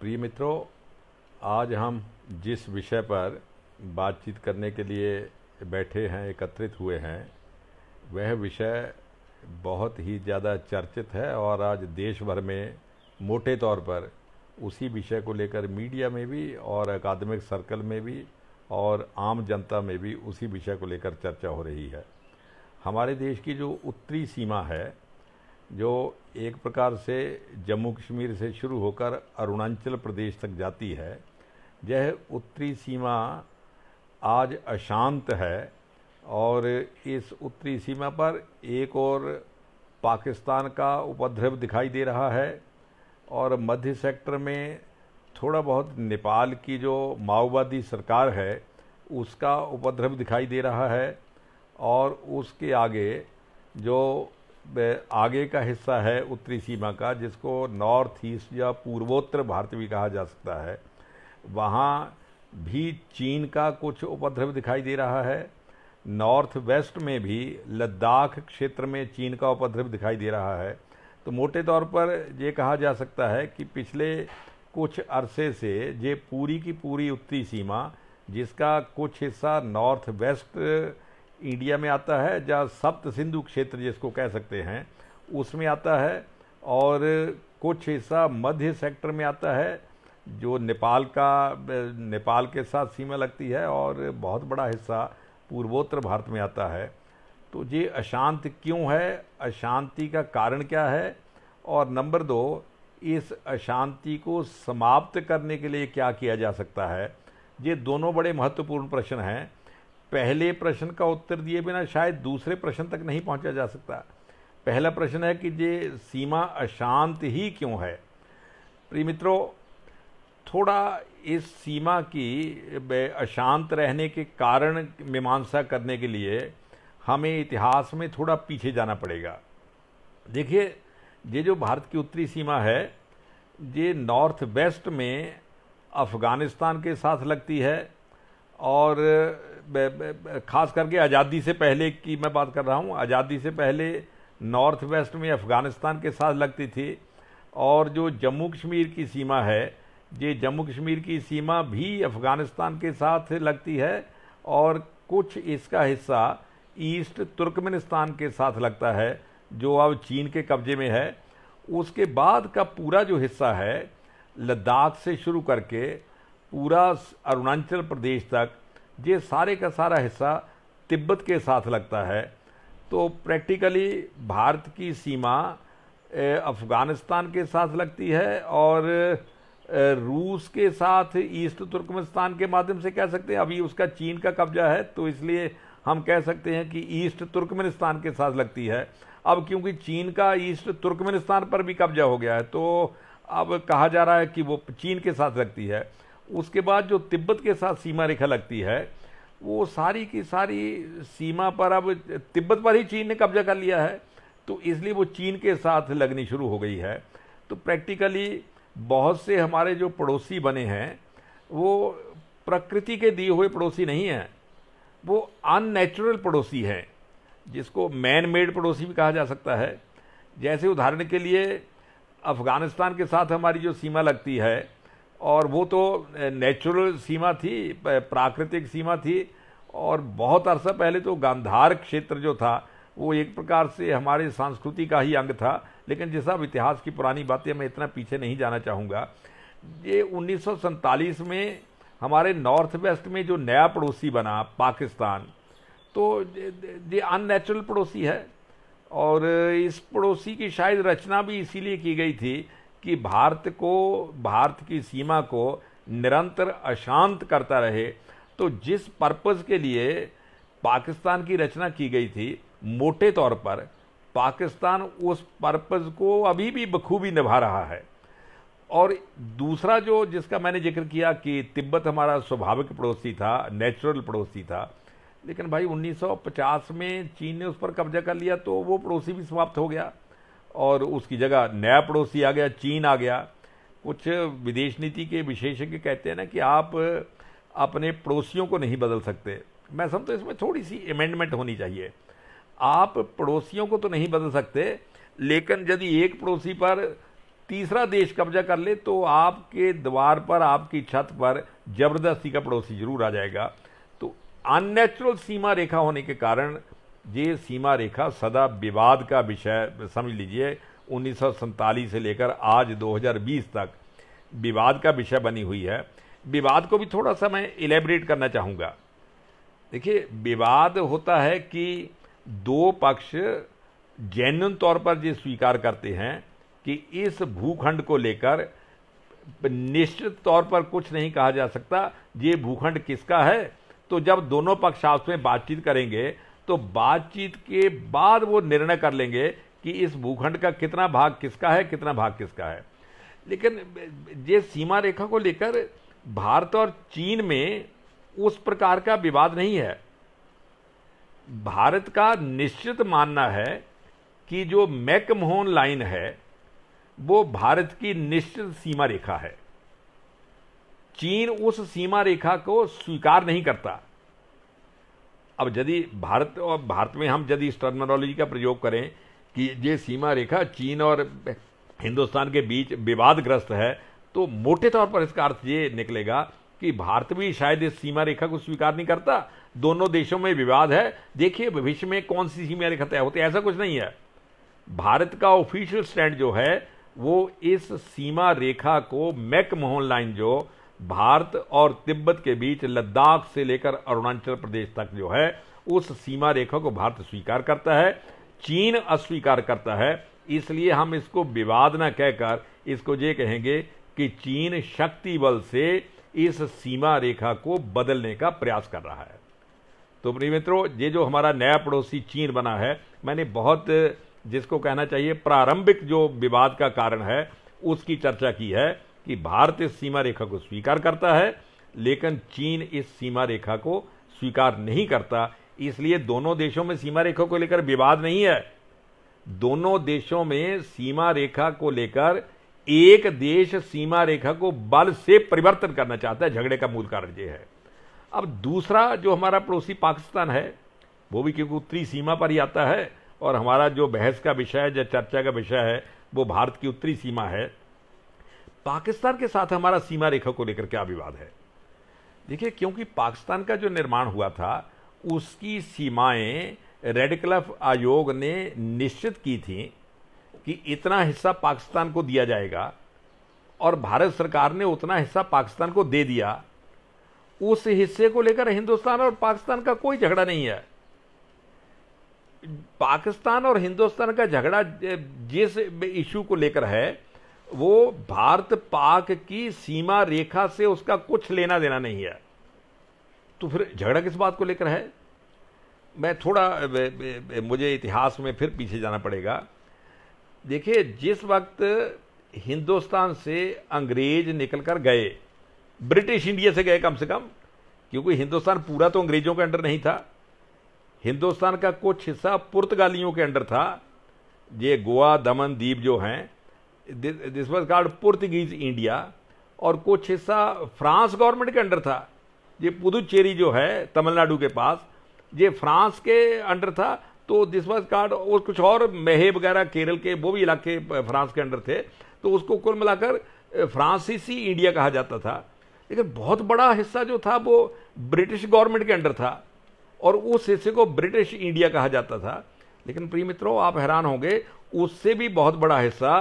प्रिय मित्रों आज हम जिस विषय पर बातचीत करने के लिए बैठे हैं एकत्रित हुए हैं वह विषय बहुत ही ज़्यादा चर्चित है और आज देश भर में मोटे तौर पर उसी विषय को लेकर मीडिया में भी और अकादमिक सर्कल में भी और आम जनता में भी उसी विषय को लेकर चर्चा हो रही है हमारे देश की जो उत्तरी सीमा है जो एक प्रकार से जम्मू कश्मीर से शुरू होकर अरुणाचल प्रदेश तक जाती है यह उत्तरी सीमा आज अशांत है और इस उत्तरी सीमा पर एक और पाकिस्तान का उपद्रव दिखाई दे रहा है और मध्य सेक्टर में थोड़ा बहुत नेपाल की जो माओवादी सरकार है उसका उपद्रव दिखाई दे रहा है और उसके आगे जो आगे का हिस्सा है उत्तरी सीमा का जिसको नॉर्थ ईस्ट या पूर्वोत्तर भारत भी कहा जा सकता है वहाँ भी चीन का कुछ उपद्रव दिखाई दे रहा है नॉर्थ वेस्ट में भी लद्दाख क्षेत्र में चीन का उपद्रव दिखाई दे रहा है तो मोटे तौर पर ये कहा जा सकता है कि पिछले कुछ अरसे से ये पूरी की पूरी उत्तरी सीमा जिसका कुछ हिस्सा नॉर्थ वेस्ट इंडिया में आता है जहाँ सप्त सिंधु क्षेत्र जिसको कह सकते हैं उसमें आता है और कुछ हिस्सा मध्य सेक्टर में आता है जो नेपाल का नेपाल के साथ सीमा लगती है और बहुत बड़ा हिस्सा पूर्वोत्तर भारत में आता है तो ये अशांत क्यों है अशांति का कारण क्या है और नंबर दो इस अशांति को समाप्त करने के लिए क्या किया जा सकता है ये दोनों बड़े महत्वपूर्ण प्रश्न हैं पहले प्रश्न का उत्तर दिए बिना शायद दूसरे प्रश्न तक नहीं पहुंचा जा सकता पहला प्रश्न है कि ये सीमा अशांत ही क्यों है प्रिय मित्रों थोड़ा इस सीमा की अशांत रहने के कारण मीमांसा करने के लिए हमें इतिहास में थोड़ा पीछे जाना पड़ेगा देखिए ये जो भारत की उत्तरी सीमा है ये नॉर्थ वेस्ट में अफ़गानिस्तान के साथ लगती है और खास करके आज़ादी से पहले की मैं बात कर रहा हूँ आज़ादी से पहले नॉर्थ वेस्ट में अफ़गानिस्तान के साथ लगती थी और जो जम्मू कश्मीर की सीमा है ये जम्मू कश्मीर की सीमा भी अफ़गानिस्तान के साथ लगती है और कुछ इसका हिस्सा ईस्ट तुर्कमेनिस्तान के साथ लगता है जो अब चीन के कब्जे में है उसके बाद का पूरा जो हिस्सा है लद्दाख से शुरू करके पूरा अरुणाचल प्रदेश तक ये सारे का सारा हिस्सा तिब्बत के साथ लगता है तो प्रैक्टिकली भारत की सीमा अफ़गानिस्तान के साथ लगती है और रूस के साथ ईस्ट तुर्कमेनिस्तान के माध्यम से कह सकते हैं अभी उसका चीन का कब्जा है तो इसलिए हम कह सकते हैं कि ईस्ट तुर्कमेनिस्तान के साथ लगती है अब क्योंकि चीन का ईस्ट तुर्कमेनिस्तान पर भी कब्जा हो गया है तो अब कहा जा रहा है कि वो चीन के साथ लगती है उसके बाद जो तिब्बत के साथ सीमा रेखा लगती है वो सारी की सारी सीमा पर अब तिब्बत पर ही चीन ने कब्जा कर लिया है तो इसलिए वो चीन के साथ लगनी शुरू हो गई है तो प्रैक्टिकली बहुत से हमारे जो पड़ोसी बने हैं वो प्रकृति के दिए हुए पड़ोसी नहीं हैं वो अननेचुरल पड़ोसी हैं जिसको मैन मेड पड़ोसी भी कहा जा सकता है जैसे उदाहरण के लिए अफ़गानिस्तान के साथ हमारी जो सीमा लगती है और वो तो नेचुरल सीमा थी प्राकृतिक सीमा थी और बहुत अरसा पहले तो गांधार क्षेत्र जो था वो एक प्रकार से हमारे संस्कृति का ही अंग था लेकिन जैसा इतिहास की पुरानी बातें मैं इतना पीछे नहीं जाना चाहूँगा ये उन्नीस में हमारे नॉर्थ वेस्ट में जो नया पड़ोसी बना पाकिस्तान तो ये अननेचुरल पड़ोसी है और इस पड़ोसी की शायद रचना भी इसीलिए की गई थी कि भारत को भारत की सीमा को निरंतर अशांत करता रहे तो जिस पर्पज़ के लिए पाकिस्तान की रचना की गई थी मोटे तौर पर पाकिस्तान उस पर्पज़ को अभी भी बखूबी निभा रहा है और दूसरा जो जिसका मैंने जिक्र किया कि तिब्बत हमारा स्वाभाविक पड़ोसी था नेचुरल पड़ोसी था लेकिन भाई 1950 में चीन ने उस पर कब्जा कर लिया तो वो पड़ोसी भी समाप्त हो गया और उसकी जगह नया पड़ोसी आ गया चीन आ गया कुछ विदेश नीति के विशेषज्ञ कहते हैं ना कि आप अपने पड़ोसियों को नहीं बदल सकते मैं समझता इसमें थोड़ी सी अमेंडमेंट होनी चाहिए आप पड़ोसियों को तो नहीं बदल सकते लेकिन यदि एक पड़ोसी पर तीसरा देश कब्जा कर ले तो आपके द्वार पर आपकी छत पर ज़बरदस्ती का पड़ोसी जरूर आ जाएगा तो अननेचुरल सीमा रेखा होने के कारण ये सीमा रेखा सदा विवाद का विषय समझ लीजिए उन्नीस से लेकर आज 2020 तक विवाद का विषय बनी हुई है विवाद को भी थोड़ा सा मैं इलेबरेट करना चाहूँगा देखिए विवाद होता है कि दो पक्ष जैन तौर पर ये स्वीकार करते हैं कि इस भूखंड को लेकर निश्चित तौर पर कुछ नहीं कहा जा सकता ये भूखंड किसका है तो जब दोनों पक्ष आपस में बातचीत करेंगे तो बातचीत के बाद वो निर्णय कर लेंगे कि इस भूखंड का कितना भाग किसका है कितना भाग किसका है लेकिन ये सीमा रेखा को लेकर भारत और चीन में उस प्रकार का विवाद नहीं है भारत का निश्चित मानना है कि जो मैकमोहन लाइन है वो भारत की निश्चित सीमा रेखा है चीन उस सीमा रेखा को स्वीकार नहीं करता अब यदि भारत और भारत में हम यदि इस टर्मिनोलॉजी का प्रयोग करें कि ये सीमा रेखा चीन और हिंदुस्तान के बीच विवादग्रस्त है तो मोटे तौर पर इसका अर्थ ये निकलेगा कि भारत भी शायद इस सीमा रेखा को स्वीकार नहीं करता दोनों देशों में विवाद है देखिए भविष्य में कौन सी सीमा रेखा तय होती है ऐसा कुछ नहीं है भारत का ऑफिशियल स्टैंड जो है वो इस सीमा रेखा को मैकमोहन लाइन जो भारत और तिब्बत के बीच लद्दाख से लेकर अरुणाचल प्रदेश तक जो है उस सीमा रेखा को भारत स्वीकार करता है चीन अस्वीकार करता है इसलिए हम इसको विवाद न कहकर इसको ये कहेंगे कि चीन शक्ति बल से इस सीमा रेखा को बदलने का प्रयास कर रहा है तो प्रिय मित्रों ये जो हमारा नया पड़ोसी चीन बना है मैंने बहुत जिसको कहना चाहिए प्रारंभिक जो विवाद का कारण है उसकी चर्चा की है कि भारत इस सीमा रेखा को स्वीकार करता है लेकिन चीन इस सीमा रेखा को स्वीकार नहीं करता इसलिए दोनों देशों में सीमा रेखा को लेकर विवाद नहीं है दोनों देशों में सीमा रेखा को लेकर एक देश सीमा रेखा को बल से परिवर्तन करना चाहता है झगड़े का मूल कारण यह है अब दूसरा जो हमारा पड़ोसी पाकिस्तान है वो भी क्योंकि उत्तरी सीमा पर ही आता है और हमारा जो बहस का विषय है या चर्चा का विषय है वो भारत की उत्तरी सीमा है पाकिस्तान के साथ हमारा सीमा रेखा को लेकर क्या विवाद है देखिए क्योंकि पाकिस्तान का जो निर्माण हुआ था उसकी सीमाएं रेड क्लफ आयोग ने निश्चित की थी कि इतना हिस्सा पाकिस्तान को दिया जाएगा और भारत सरकार ने उतना हिस्सा पाकिस्तान को दे दिया उस हिस्से को लेकर हिंदुस्तान और पाकिस्तान का कोई झगड़ा नहीं है पाकिस्तान और हिंदुस्तान का झगड़ा जिस इशू को लेकर है वो भारत पाक की सीमा रेखा से उसका कुछ लेना देना नहीं है तो फिर झगड़ा किस बात को लेकर है मैं थोड़ा बे, बे, मुझे इतिहास में फिर पीछे जाना पड़ेगा देखिए जिस वक्त हिंदुस्तान से अंग्रेज निकलकर गए ब्रिटिश इंडिया से गए कम से कम क्योंकि हिंदुस्तान पूरा तो अंग्रेजों के अंडर नहीं था हिंदुस्तान का कुछ हिस्सा पुर्तगालियों के अंडर था ये गोवा दमन द्वीप जो हैं this was called Portuguese India और कुछ हिस्सा फ्रांस गवर्नमेंट के अंडर था ये पुदुचेरी जो है तमिलनाडु के पास ये फ्रांस के अंडर था तो दिस वॉज कार्ड और कुछ और मेहे वगैरह केरल के वो भी इलाके फ्रांस के अंडर थे तो उसको कुल मिलाकर फ्रांसीसी इंडिया कहा जाता था लेकिन बहुत बड़ा हिस्सा जो था वो ब्रिटिश गवर्नमेंट के अंडर था और उस हिस्से को ब्रिटिश इंडिया कहा जाता था लेकिन प्रिय मित्रों आप हैरान होंगे उससे भी बहुत बड़ा हिस्सा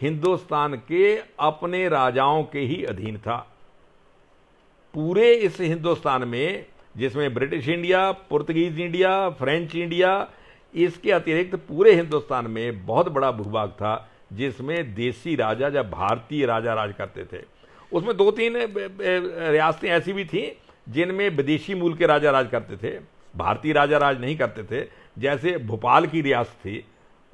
हिंदुस्तान के अपने राजाओं के ही अधीन था पूरे इस हिंदुस्तान में जिसमें British India Portuguese India French India इसके अतिरिक्त पूरे हिंदुस्तान में बहुत बड़ा भूभाग था जिसमें देसी राजा या भारतीय राजा राज करते थे उसमें दो तीन रियासतें ऐसी भी थीं जिनमें विदेशी मूल के राजा राज करते थे भारतीय राजा राज नहीं करते थे जैसे भोपाल की रियासत थी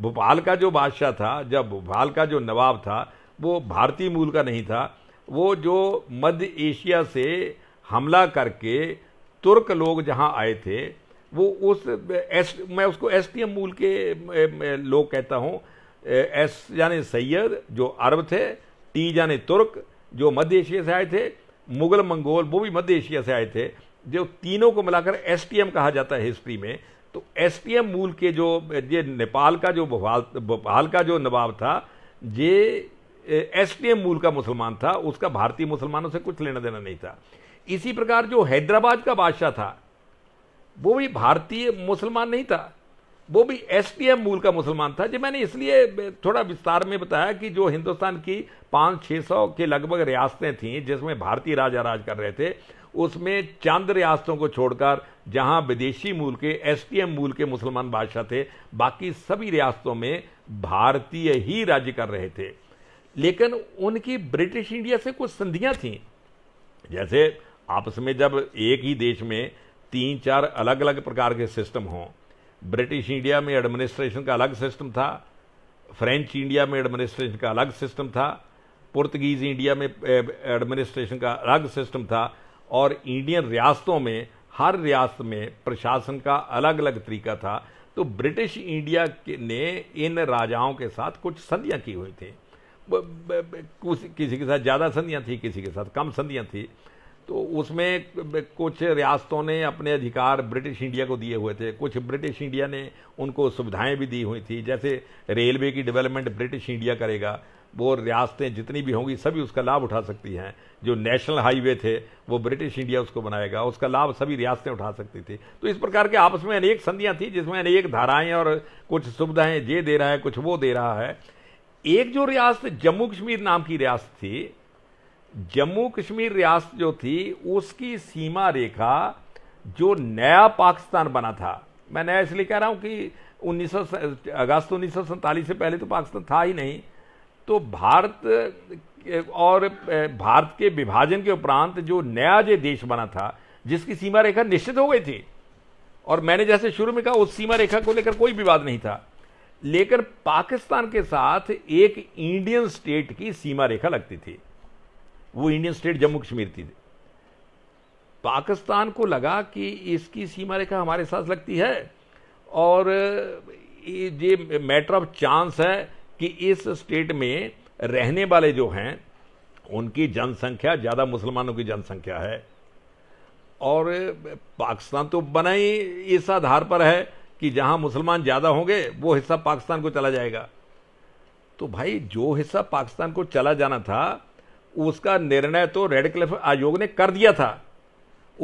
भोपाल का जो बादशाह था जब भोपाल का जो नवाब था वो भारतीय मूल का नहीं था वो जो मध्य एशिया से हमला करके तुर्क लोग जहाँ आए थे वो उस एस मैं उसको एस टी एम मूल के लोग कहता हूँ एस यानी सैयद जो अरब थे टी जाने तुर्क जो मध्य एशिया से आए थे मुगल मंगोल वो भी मध्य एशिया से आए थे जो तीनों को मिलाकर एस टी एम कहा जाता है हिस्ट्री में तो एसपीएम मूल के जो ये नेपाल का जो भोपाल भोपाल का जो नवाब था ये एसपीएम मूल का मुसलमान था उसका भारतीय मुसलमानों से कुछ लेना देना नहीं था इसी प्रकार जो हैदराबाद का बादशाह था वो भी भारतीय मुसलमान नहीं था वो भी एम मूल का मुसलमान था जो मैंने इसलिए थोड़ा विस्तार में बताया कि जो हिंदुस्तान की पाँच छः सौ के लगभग रियासतें थीं जिसमें भारतीय राजा राज कर रहे थे उसमें चंद रियासतों को छोड़कर जहां विदेशी मूल के एसटीएम मूल के मुसलमान बादशाह थे बाकी सभी रियासतों में भारतीय ही राज्य कर रहे थे लेकिन उनकी ब्रिटिश इंडिया से कुछ संधियां थीं जैसे आपस में जब एक ही देश में तीन चार अलग अलग प्रकार के सिस्टम हों ब्रिटिश इंडिया में एडमिनिस्ट्रेशन का अलग सिस्टम था फ्रेंच इंडिया में एडमिनिस्ट्रेशन का अलग सिस्टम था पुर्तगीज़ इंडिया में एडमिनिस्ट्रेशन का अलग सिस्टम था और इंडियन रियासतों में हर रियासत में प्रशासन का अलग अलग तरीका था तो ब्रिटिश इंडिया ने इन राजाओं के साथ कुछ संधियाँ की हुई थी किसी के साथ ज़्यादा संधियाँ थी किसी के साथ कम संधियाँ थी तो उसमें कुछ रियासतों ने अपने अधिकार ब्रिटिश इंडिया को दिए हुए थे कुछ ब्रिटिश इंडिया ने उनको सुविधाएं भी दी हुई थी जैसे रेलवे की डेवलपमेंट ब्रिटिश इंडिया करेगा वो रियासतें जितनी भी होंगी सभी उसका लाभ उठा सकती हैं जो नेशनल हाईवे थे वो ब्रिटिश इंडिया उसको बनाएगा उसका लाभ सभी रियासतें उठा सकती थी तो इस प्रकार के आपस में अनेक संधियां थी जिसमें अनेक धाराएं और कुछ सुविधाएं ये दे रहा है कुछ वो दे रहा है एक जो रियासत जम्मू कश्मीर नाम की रियासत थी जम्मू कश्मीर रियासत जो थी उसकी सीमा रेखा जो नया पाकिस्तान बना था मैं नया इसलिए कह रहा हूँ कि उन्नीस अगस्त उन्नीस से पहले तो पाकिस्तान था ही नहीं तो भारत और भारत के विभाजन के उपरांत जो नया जो देश बना था जिसकी सीमा रेखा निश्चित हो गई थी और मैंने जैसे शुरू में कहा उस सीमा रेखा को लेकर कोई विवाद नहीं था लेकर पाकिस्तान के साथ एक इंडियन स्टेट की सीमा रेखा लगती थी वो इंडियन स्टेट जम्मू कश्मीर थी पाकिस्तान को लगा कि इसकी सीमा रेखा हमारे साथ लगती है और ये मैटर ऑफ चांस है कि इस स्टेट में रहने वाले जो हैं उनकी जनसंख्या ज़्यादा मुसलमानों की जनसंख्या है और पाकिस्तान तो बना ही इस आधार पर है कि जहां मुसलमान ज़्यादा होंगे वो हिस्सा पाकिस्तान को चला जाएगा तो भाई जो हिस्सा पाकिस्तान को चला जाना था उसका निर्णय तो रेड क्लिफ आयोग ने कर दिया था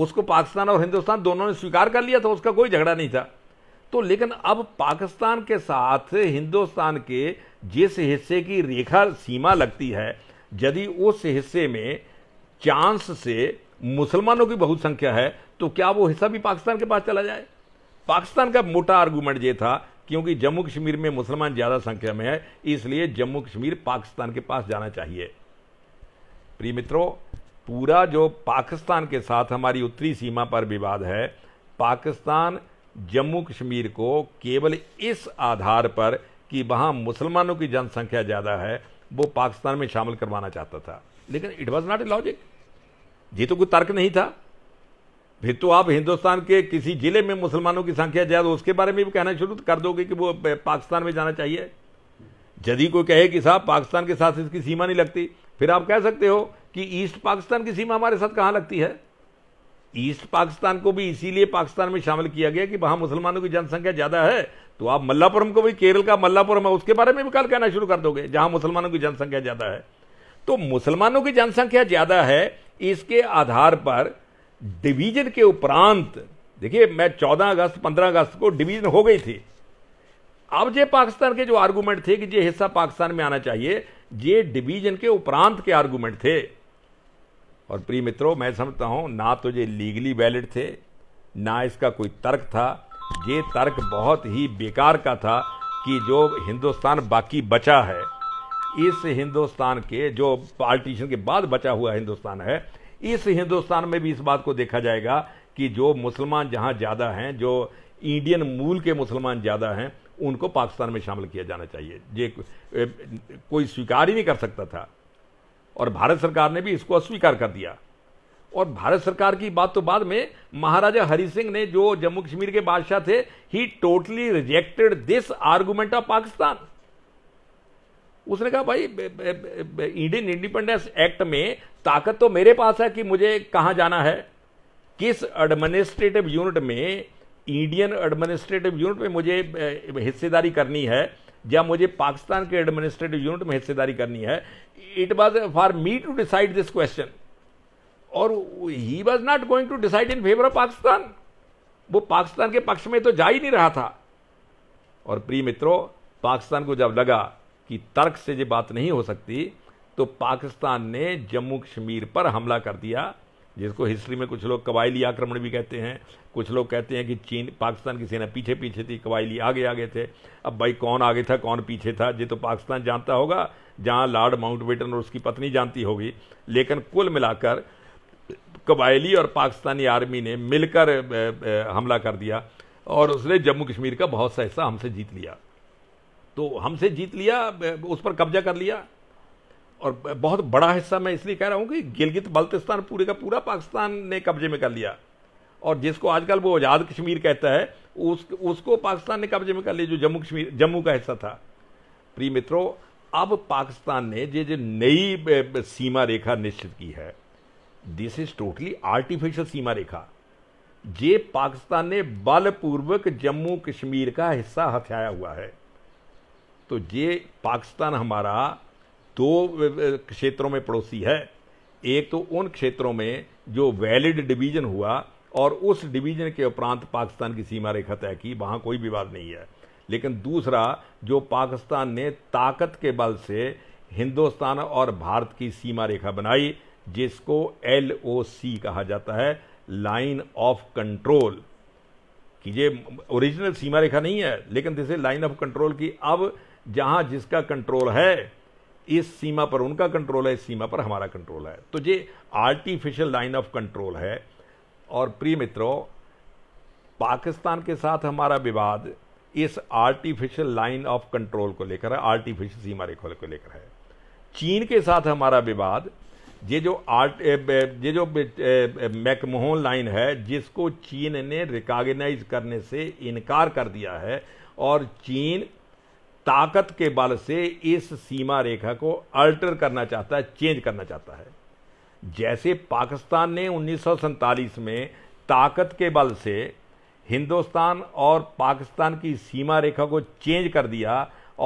उसको पाकिस्तान और हिंदुस्तान दोनों ने स्वीकार कर लिया था उसका कोई झगड़ा नहीं था तो लेकिन अब पाकिस्तान के साथ हिंदुस्तान के जिस हिस्से की रेखा सीमा लगती है यदि उस हिस्से में चांस से मुसलमानों की बहुत संख्या है तो क्या वो हिस्सा भी पाकिस्तान के पास चला जाए पाकिस्तान का मोटा आर्गूमेंट ये था क्योंकि जम्मू कश्मीर में मुसलमान ज़्यादा संख्या में है इसलिए जम्मू कश्मीर पाकिस्तान के पास जाना चाहिए प्रिय मित्रों पूरा जो पाकिस्तान के साथ हमारी उत्तरी सीमा पर विवाद है पाकिस्तान जम्मू कश्मीर को केवल इस आधार पर कि वहाँ मुसलमानों की जनसंख्या ज़्यादा है वो पाकिस्तान में शामिल करवाना चाहता था लेकिन it was not a logic ये तो कोई तर्क नहीं था फिर तो आप हिंदुस्तान के किसी जिले में मुसलमानों की संख्या ज़्यादा उसके बारे में भी कहना शुरू तो कर दोगे कि वो पाकिस्तान में जाना चाहिए यदि कोई कहे कि साहब पाकिस्तान के साथ इसकी सीमा नहीं लगती फिर आप कह सकते हो कि ईस्ट पाकिस्तान की सीमा हमारे साथ कहाँ लगती है ईस्ट पाकिस्तान को भी इसीलिए पाकिस्तान में शामिल किया गया कि वहां मुसलमानों की जनसंख्या ज़्यादा है तो आप मल्लापुरम को भी केरल का मल्लापुरम है उसके बारे में भी कल कहना शुरू कर दोगे जहां मुसलमानों की जनसंख्या ज़्यादा है तो मुसलमानों की जनसंख्या ज़्यादा है इसके आधार पर डिवीजन के उपरांत देखिए मैं 14 अगस्त 15 अगस्त को डिवीजन हो गई थी अब जे पाकिस्तान के जो आर्गूमेंट थे कि ये हिस्सा पाकिस्तान में आना चाहिए ये डिवीजन के उपरांत के आर्गूमेंट थे और प्रिय मित्रों मैं समझता हूँ ना तो ये लीगली वैलिड थे ना इसका कोई तर्क था ये तर्क बहुत ही बेकार का था कि जो हिंदुस्तान बाकी बचा है इस हिंदुस्तान के जो पार्टीशन के बाद बचा हुआ हिंदुस्तान है इस हिंदुस्तान में भी इस बात को देखा जाएगा कि जो मुसलमान जहाँ ज़्यादा हैं जो इंडियन मूल के मुसलमान ज़्यादा हैं उनको पाकिस्तान में शामिल किया जाना चाहिए ये कोई स्वीकार ही नहीं कर सकता था और भारत सरकार ने भी इसको अस्वीकार कर दिया और भारत सरकार की बात तो बाद में महाराजा हरि सिंह ने जो जम्मू कश्मीर के बादशाह थे he totally rejected this argument of Pakistan उसने कहा भाई इंडियन इंडिपेंडेंस एक्ट में ताकत तो मेरे पास है कि मुझे कहां जाना है किस एडमिनिस्ट्रेटिव यूनिट में इंडियन एडमिनिस्ट्रेटिव यूनिट में मुझे हिस्सेदारी करनी है या मुझे पाकिस्तान के एडमिनिस्ट्रेटिव यूनिट में हिस्सेदारी करनी है it was for me to decide this question और he was not going to decide in favour of Pakistan वो पाकिस्तान के पक्ष में तो जा ही नहीं रहा था और प्रिय मित्रों पाकिस्तान को जब लगा कि तर्क से ये बात नहीं हो सकती तो पाकिस्तान ने जम्मू कश्मीर पर हमला कर दिया जिसको हिस्ट्री में कुछ लोग कबायली आक्रमण भी कहते हैं कुछ लोग कहते हैं कि चीन पाकिस्तान की सेना पीछे पीछे थी कबायली आगे आगे थे अब भाई कौन आगे था कौन पीछे था ये तो पाकिस्तान जानता होगा जहाँ लॉर्ड माउंटबेटन और उसकी पत्नी जानती होगी लेकिन कुल मिलाकर कबायली और पाकिस्तानी आर्मी ने मिलकर हमला कर दिया और उसने जम्मू कश्मीर का बहुत सा हिस्सा हमसे जीत लिया तो हमसे जीत लिया उस पर कब्जा कर लिया और बहुत बड़ा हिस्सा मैं इसलिए कह रहा हूँ कि गिलगित बल्तिस्तान पूरे का पूरा पाकिस्तान ने कब्जे में कर लिया और जिसको आजकल वो आज़ाद कश्मीर कहता है उस उसको पाकिस्तान ने कब्जे में कर लिया जो जम्मू कश्मीर जम्मू का हिस्सा था प्रिय मित्रों अब पाकिस्तान ने जो जो नई सीमा रेखा निश्चित की है दिस इज टोटली आर्टिफिशियल सीमा रेखा ये पाकिस्तान ने बलपूर्वक जम्मू कश्मीर का हिस्सा हथियाया हुआ है तो ये पाकिस्तान हमारा दो क्षेत्रों में पड़ोसी है एक तो उन क्षेत्रों में जो वैलिड डिवीजन हुआ और उस डिवीजन के उपरांत पाकिस्तान की सीमा रेखा तय की वहाँ कोई विवाद नहीं है लेकिन दूसरा जो पाकिस्तान ने ताकत के बल से हिंदुस्तान और भारत की सीमा रेखा बनाई जिसको एल कहा जाता है लाइन ऑफ कंट्रोल कि ये ओरिजिनल सीमा रेखा नहीं है लेकिन जैसे लाइन ऑफ कंट्रोल की अब जहाँ जिसका कंट्रोल है इस सीमा पर उनका कंट्रोल है इस सीमा पर हमारा कंट्रोल है तो ये आर्टिफिशियल लाइन ऑफ कंट्रोल है और प्रिय मित्रों पाकिस्तान के साथ हमारा विवाद इस आर्टिफिशियल लाइन ऑफ कंट्रोल को लेकर है आर्टिफिशियल सीमा रेखा को लेकर है चीन के साथ हमारा विवाद ये जो आर्ट ये जो मैकमोहन लाइन है जिसको चीन ने रिकॉग्नाइज करने से इनकार कर दिया है और चीन ताकत के बल से इस सीमा रेखा को अल्टर करना चाहता है चेंज करना चाहता है जैसे पाकिस्तान ने उन्नीस में ताकत के बल से हिंदुस्तान और पाकिस्तान की सीमा रेखा को चेंज कर दिया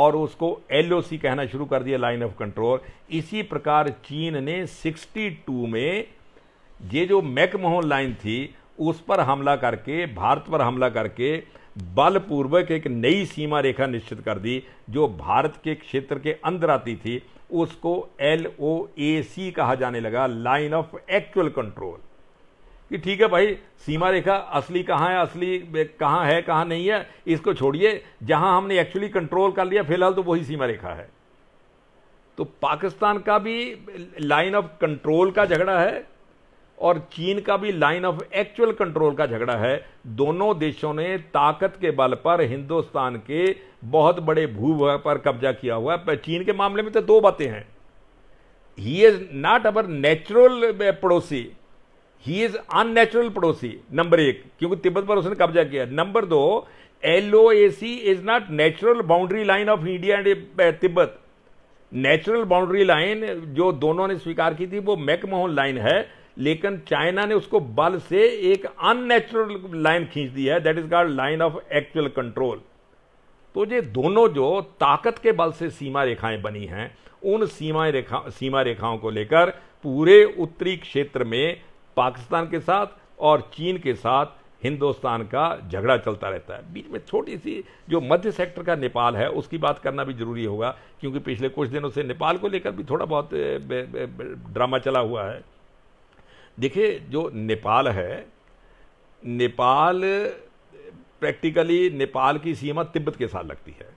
और उसको एलओसी कहना शुरू कर दिया लाइन ऑफ कंट्रोल इसी प्रकार चीन ने 62 में ये जो मैकमोहन लाइन थी उस पर हमला करके भारत पर हमला करके बलपूर्वक एक नई सीमा रेखा निश्चित कर दी जो भारत के क्षेत्र के अंदर आती थी उसको एल ओ ए सी कहा जाने लगा लाइन ऑफ एक्चुअल कंट्रोल कि ठीक है भाई सीमा रेखा असली कहाँ है असली कहाँ है कहाँ नहीं है इसको छोड़िए जहाँ हमने एक्चुअली कंट्रोल कर लिया फिलहाल तो वही सीमा रेखा है तो पाकिस्तान का भी लाइन ऑफ कंट्रोल का झगड़ा है और चीन का भी लाइन ऑफ एक्चुअल कंट्रोल का झगड़ा है दोनों देशों ने ताकत के बल पर हिंदुस्तान के बहुत बड़े भू पर कब्जा किया हुआ है चीन के मामले में तो दो बातें हैं he is not our natural पड़ोसी ही इज अननेचुरल पड़ोसी नंबर एक क्योंकि तिब्बत पर उसने कब्जा किया नंबर दो L O A C is not natural boundary line of India and Tibet natural boundary line जो दोनों ने स्वीकार की थी वो मैकमोहन लाइन है लेकिन चाइना ने उसको बल से एक अननेचुरल लाइन खींच दी है that is called line of actual control तो ये दोनों जो ताकत के बल से सीमा रेखाएं बनी हैं उन सीमा रेखा सीमा रेखाओं को लेकर पूरे उत्तरी क्षेत्र में पाकिस्तान के साथ और चीन के साथ हिंदुस्तान का झगड़ा चलता रहता है बीच में छोटी सी जो मध्य सेक्टर का नेपाल है उसकी बात करना भी जरूरी होगा क्योंकि पिछले कुछ दिनों से नेपाल को लेकर भी थोड़ा बहुत ड्रामा चला हुआ है देखिए जो नेपाल है नेपाल प्रैक्टिकली नेपाल की सीमा तिब्बत के साथ लगती है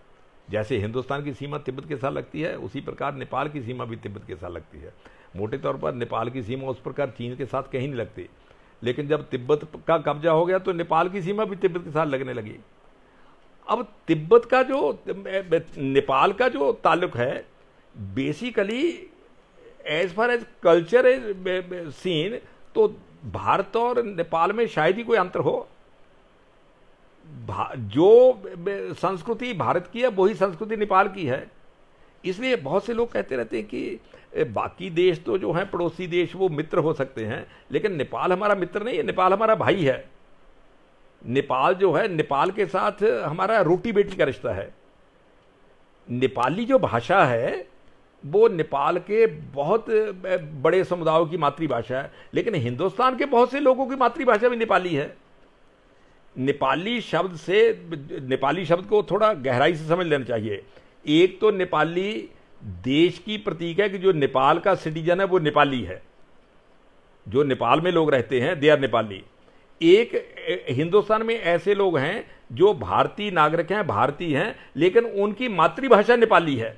जैसे हिंदुस्तान की सीमा तिब्बत के साथ लगती है उसी प्रकार नेपाल की सीमा भी तिब्बत के साथ लगती है मोटे तौर पर नेपाल की सीमा उस प्रकार चीन के साथ कहीं नहीं लगती लेकिन जब तिब्बत का कब्जा हो गया तो नेपाल की सीमा भी तिब्बत के साथ लगने लगी अब तिब्बत का जो नेपाल का जो ताल्लुक है basically as far as culture is seen तो भारत और नेपाल में शायद ही कोई अंतर हो जो संस्कृति भारत की है वही संस्कृति नेपाल की है इसलिए बहुत से लोग कहते रहते हैं कि बाकी देश तो जो हैं पड़ोसी देश वो मित्र हो सकते हैं लेकिन नेपाल हमारा मित्र नहीं है नेपाल हमारा भाई है नेपाल जो है नेपाल के साथ हमारा रोटी बेटी का रिश्ता है नेपाली जो भाषा है वो नेपाल के बहुत बड़े समुदायों की मातृभाषा है लेकिन हिंदुस्तान के बहुत से लोगों की मातृभाषा भी नेपाली है नेपाली शब्द से नेपाली शब्द को थोड़ा गहराई से समझ लेना चाहिए एक तो नेपाली देश की प्रतीक है कि जो नेपाल का सिटीजन है वो नेपाली है जो नेपाल में लोग रहते हैं दे आर नेपाली एक हिंदुस्तान में ऐसे लोग हैं जो भारतीय नागरिक हैं भारतीय हैं लेकिन उनकी मातृभाषा नेपाली है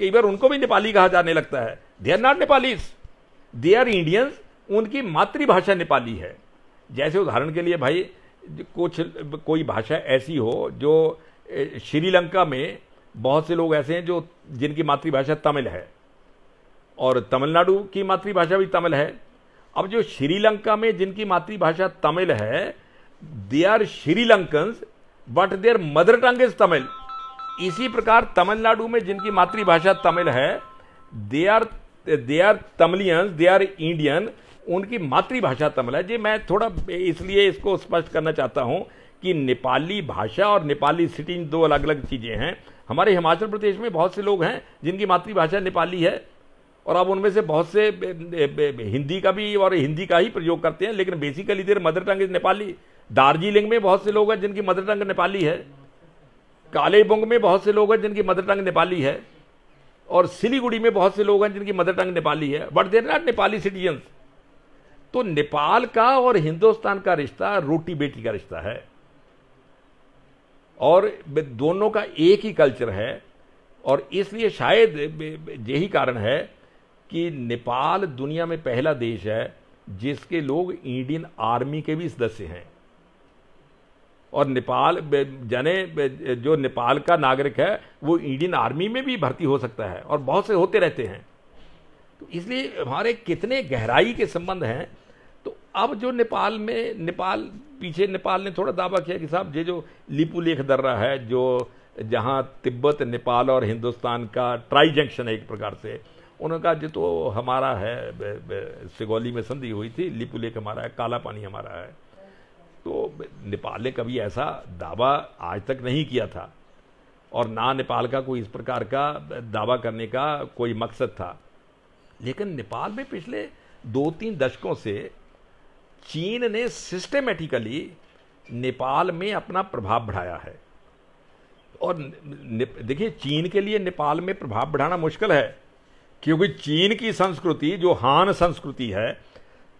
कई बार उनको भी नेपाली कहा जाने लगता है they are not Nepalese they are Indians उनकी मातृभाषा नेपाली है जैसे उदाहरण के लिए भाई कुछ कोई भाषा ऐसी हो जो श्रीलंका में बहुत से लोग ऐसे हैं जो जिनकी मातृभाषा तमिल है और तमिलनाडु की मातृभाषा भी तमिल है अब जो श्रीलंका में जिनकी मातृभाषा तमिल है they are Sri Lankans but their mother tongue is Tamil इसी प्रकार तमिलनाडु में जिनकी मातृभाषा तमिल है they are they are Tamilians they are Indian उनकी मातृभाषा तमिल है जी मैं थोड़ा इसलिए इसको स्पष्ट करना चाहता हूँ कि नेपाली भाषा और नेपाली सिटी दो अलग अलग चीज़ें हैं हमारे हिमाचल प्रदेश में बहुत से लोग हैं जिनकी मातृभाषा नेपाली है और अब उनमें से बहुत से हिंदी का भी और हिंदी का ही प्रयोग करते हैं लेकिन basically their mother tongue is Nepali Darjeeling में बहुत से लोग हैं जिनकी मदर टंग नेपाली है कालेबुंग में बहुत से लोग हैं जिनकी मदर टंग नेपाली है और सिलीगुड़ी में बहुत से लोग हैं जिनकी मदर टंग नेपाली है but they're not Nepali citizens तो नेपाल का और हिंदुस्तान का रिश्ता रोटी बेटी का रिश्ता है और दोनों का एक ही कल्चर है और इसलिए शायद यही कारण है कि नेपाल दुनिया में पहला देश है जिसके लोग इंडियन आर्मी के भी सदस्य हैं और नेपाल जने जो नेपाल का नागरिक है वो इंडियन आर्मी में भी भर्ती हो सकता है और बहुत से होते रहते हैं तो इसलिए हमारे कितने गहराई के संबंध हैं तो अब जो नेपाल में नेपाल पीछे नेपाल ने थोड़ा दावा किया कि साहब ये जो लिपू लेख दर्रा है जो जहाँ तिब्बत नेपाल और हिंदुस्तान का ट्राई जंक्शन है एक प्रकार से उनका जो तो हमारा है सिगौली में संधि हुई थी लिपू लेख हमारा है काला पानी हमारा है तो नेपाल ने कभी ऐसा दावा आज तक नहीं किया था और ना नेपाल का कोई इस प्रकार का दावा करने का कोई मकसद था लेकिन नेपाल में पिछले दो तीन दशकों से चीन ने सिस्टमेटिकली नेपाल में अपना प्रभाव बढ़ाया है और देखिए चीन के लिए नेपाल में प्रभाव बढ़ाना मुश्किल है क्योंकि चीन की संस्कृति जो हान संस्कृति है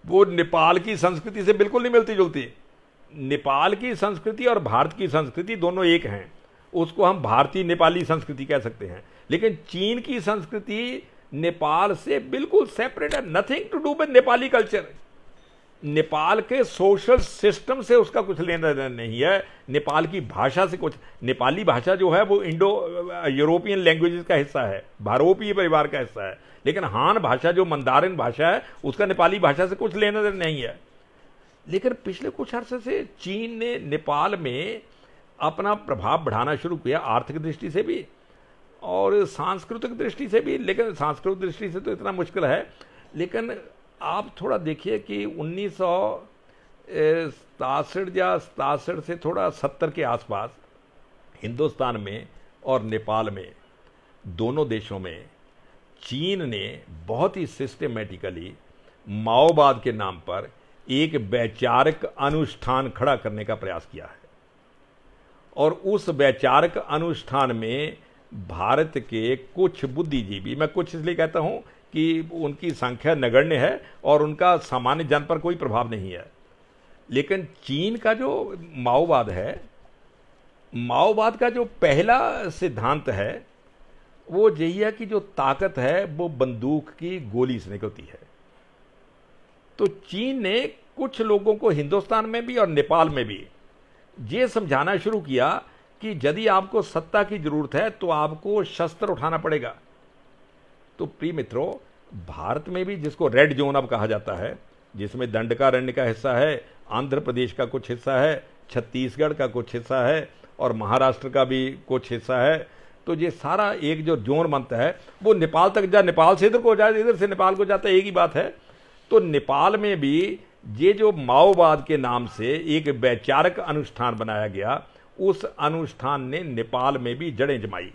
वो नेपाल की संस्कृति से बिल्कुल नहीं मिलती जुलती नेपाल की संस्कृति और भारत की संस्कृति दोनों एक हैं उसको हम भारतीय नेपाली संस्कृति कह सकते हैं लेकिन चीन की संस्कृति नेपाल से बिल्कुल सेपरेट है nothing to do with Nepali culture Nepal के सोशल सिस्टम से उसका कुछ लेना देना नहीं है नेपाल की भाषा से कुछ नेपाली भाषा जो है वो इंडो यूरोपियन लैंग्वेज का हिस्सा है भारोपीय परिवार का हिस्सा है लेकिन हान भाषा जो मंदारिन भाषा है उसका नेपाली भाषा से कुछ लेना देना नहीं है लेकिन पिछले कुछ अर्से से चीन ने नेपाल में अपना प्रभाव बढ़ाना शुरू किया आर्थिक दृष्टि से भी और सांस्कृतिक दृष्टि से भी लेकिन सांस्कृतिक दृष्टि से तो इतना मुश्किल है लेकिन आप थोड़ा देखिए कि उन्नीस सौ सतासठ या सतासठ से थोड़ा सत्तर के आसपास हिंदुस्तान में और नेपाल में दोनों देशों में चीन ने बहुत ही सिस्टमेटिकली माओवाद के नाम पर एक वैचारिक अनुष्ठान खड़ा करने का प्रयास किया है और उस वैचारिक अनुष्ठान में भारत के कुछ बुद्धिजीवी मैं कुछ इसलिए कहता हूं कि उनकी संख्या नगण्य है और उनका सामान्य जन पर कोई प्रभाव नहीं है लेकिन चीन का जो माओवाद है माओवाद का जो पहला सिद्धांत है वो यही है कि जो ताकत है वो बंदूक की गोली से निकलती है तो चीन ने कुछ लोगों को हिंदुस्तान में भी और नेपाल में भी ये समझाना शुरू किया कि यदि आपको सत्ता की जरूरत है तो आपको शस्त्र उठाना पड़ेगा तो प्रिय मित्रों भारत में भी जिसको रेड जोन अब कहा जाता है जिसमें दंडकारण्य का हिस्सा है आंध्र प्रदेश का कुछ हिस्सा है छत्तीसगढ़ का कुछ हिस्सा है और महाराष्ट्र का भी कुछ हिस्सा है तो ये सारा एक जो जोन बनता है वो नेपाल तक जा नेपाल से इधर को जाए इधर से नेपाल को जाता है एक ही बात है तो नेपाल में भी ये जो माओवाद के नाम से एक वैचारिक अनुष्ठान बनाया गया उस अनुष्ठान ने नेपाल में भी जड़ें जमाई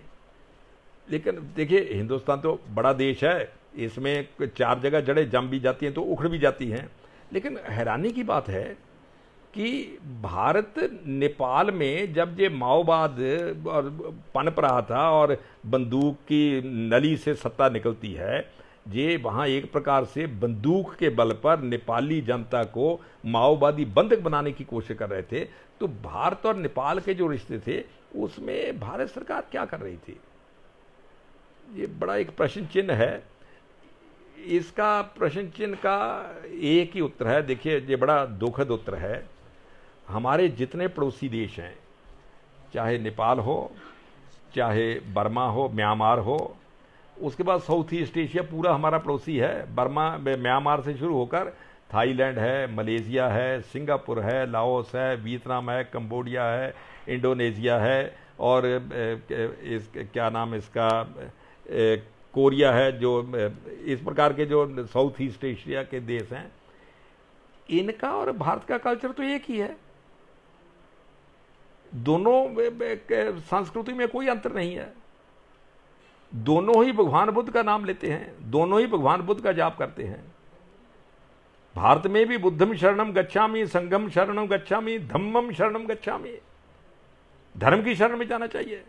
लेकिन देखिए हिंदुस्तान तो बड़ा देश है इसमें चार जगह जड़ें जम भी जाती हैं तो उखड़ भी जाती हैं लेकिन हैरानी की बात है कि भारत नेपाल में जब ये माओवाद और पनप रहा था और बंदूक की नली से सत्ता निकलती है ये वहाँ एक प्रकार से बंदूक के बल पर नेपाली जनता को माओवादी बंधक बनाने की कोशिश कर रहे थे तो भारत और नेपाल के जो रिश्ते थे उसमें भारत सरकार क्या कर रही थी ये बड़ा एक प्रश्न चिन्ह है इसका प्रश्न चिन्ह का एक ही उत्तर है देखिए ये बड़ा दुखद उत्तर है हमारे जितने पड़ोसी देश हैं चाहे नेपाल हो चाहे बर्मा हो म्यांमार हो उसके बाद साउथ ईस्ट एशिया पूरा हमारा पड़ोसी है बर्मा म्यांमार से शुरू होकर थाईलैंड है मलेशिया है सिंगापुर है लाओस है वियतनाम है कंबोडिया है इंडोनेशिया है और इस क्या नाम इसका कोरिया है जो इस प्रकार के जो साउथ ईस्ट एशिया के देश हैं इनका और भारत का कल्चर तो एक ही है दोनों संस्कृति में कोई अंतर नहीं है दोनों ही भगवान बुद्ध का नाम लेते हैं दोनों ही भगवान बुद्ध का जाप करते हैं भारत में भी बुद्धम शरणम गच्छामी संगम शरणम गच्छामी धम्मम शरणम गच्छामी धर्म की शरण में जाना चाहिए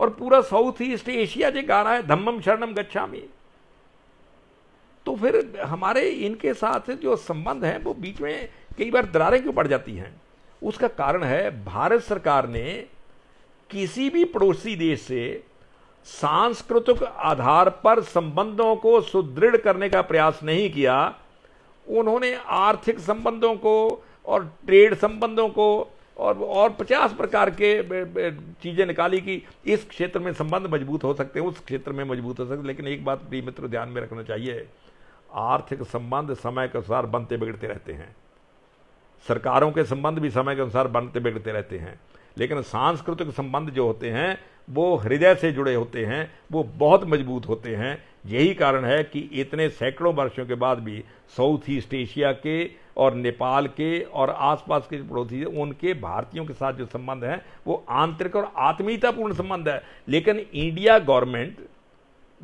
और पूरा साउथ ईस्ट एशिया जो गा रहा है धम्मम शरणम गच्छामी तो फिर हमारे इनके साथ जो संबंध है वो बीच में कई बार दरारें क्यों पड़ जाती हैं उसका कारण है भारत सरकार ने किसी भी पड़ोसी देश से सांस्कृतिक आधार पर संबंधों को सुदृढ़ करने का प्रयास नहीं किया उन्होंने आर्थिक संबंधों को और ट्रेड संबंधों को और और पचास प्रकार के चीज़ें निकाली कि इस क्षेत्र में संबंध मजबूत हो सकते हैं उस क्षेत्र में मजबूत हो सकते हैं लेकिन एक बात प्रिय मित्र ध्यान में रखना चाहिए आर्थिक संबंध समय के अनुसार बनते बिगड़ते रहते हैं सरकारों के संबंध भी समय के अनुसार बनते बिगड़ते रहते हैं लेकिन सांस्कृतिक संबंध जो होते हैं वो हृदय से जुड़े होते हैं वो बहुत मजबूत होते हैं यही कारण है कि इतने सैकड़ों वर्षों के बाद भी साउथ ईस्ट एशिया के और नेपाल के और आसपास के पड़ोसी उनके भारतीयों के साथ जो संबंध हैं वो आंतरिक और आत्मीयतापूर्ण संबंध है लेकिन इंडिया गवर्नमेंट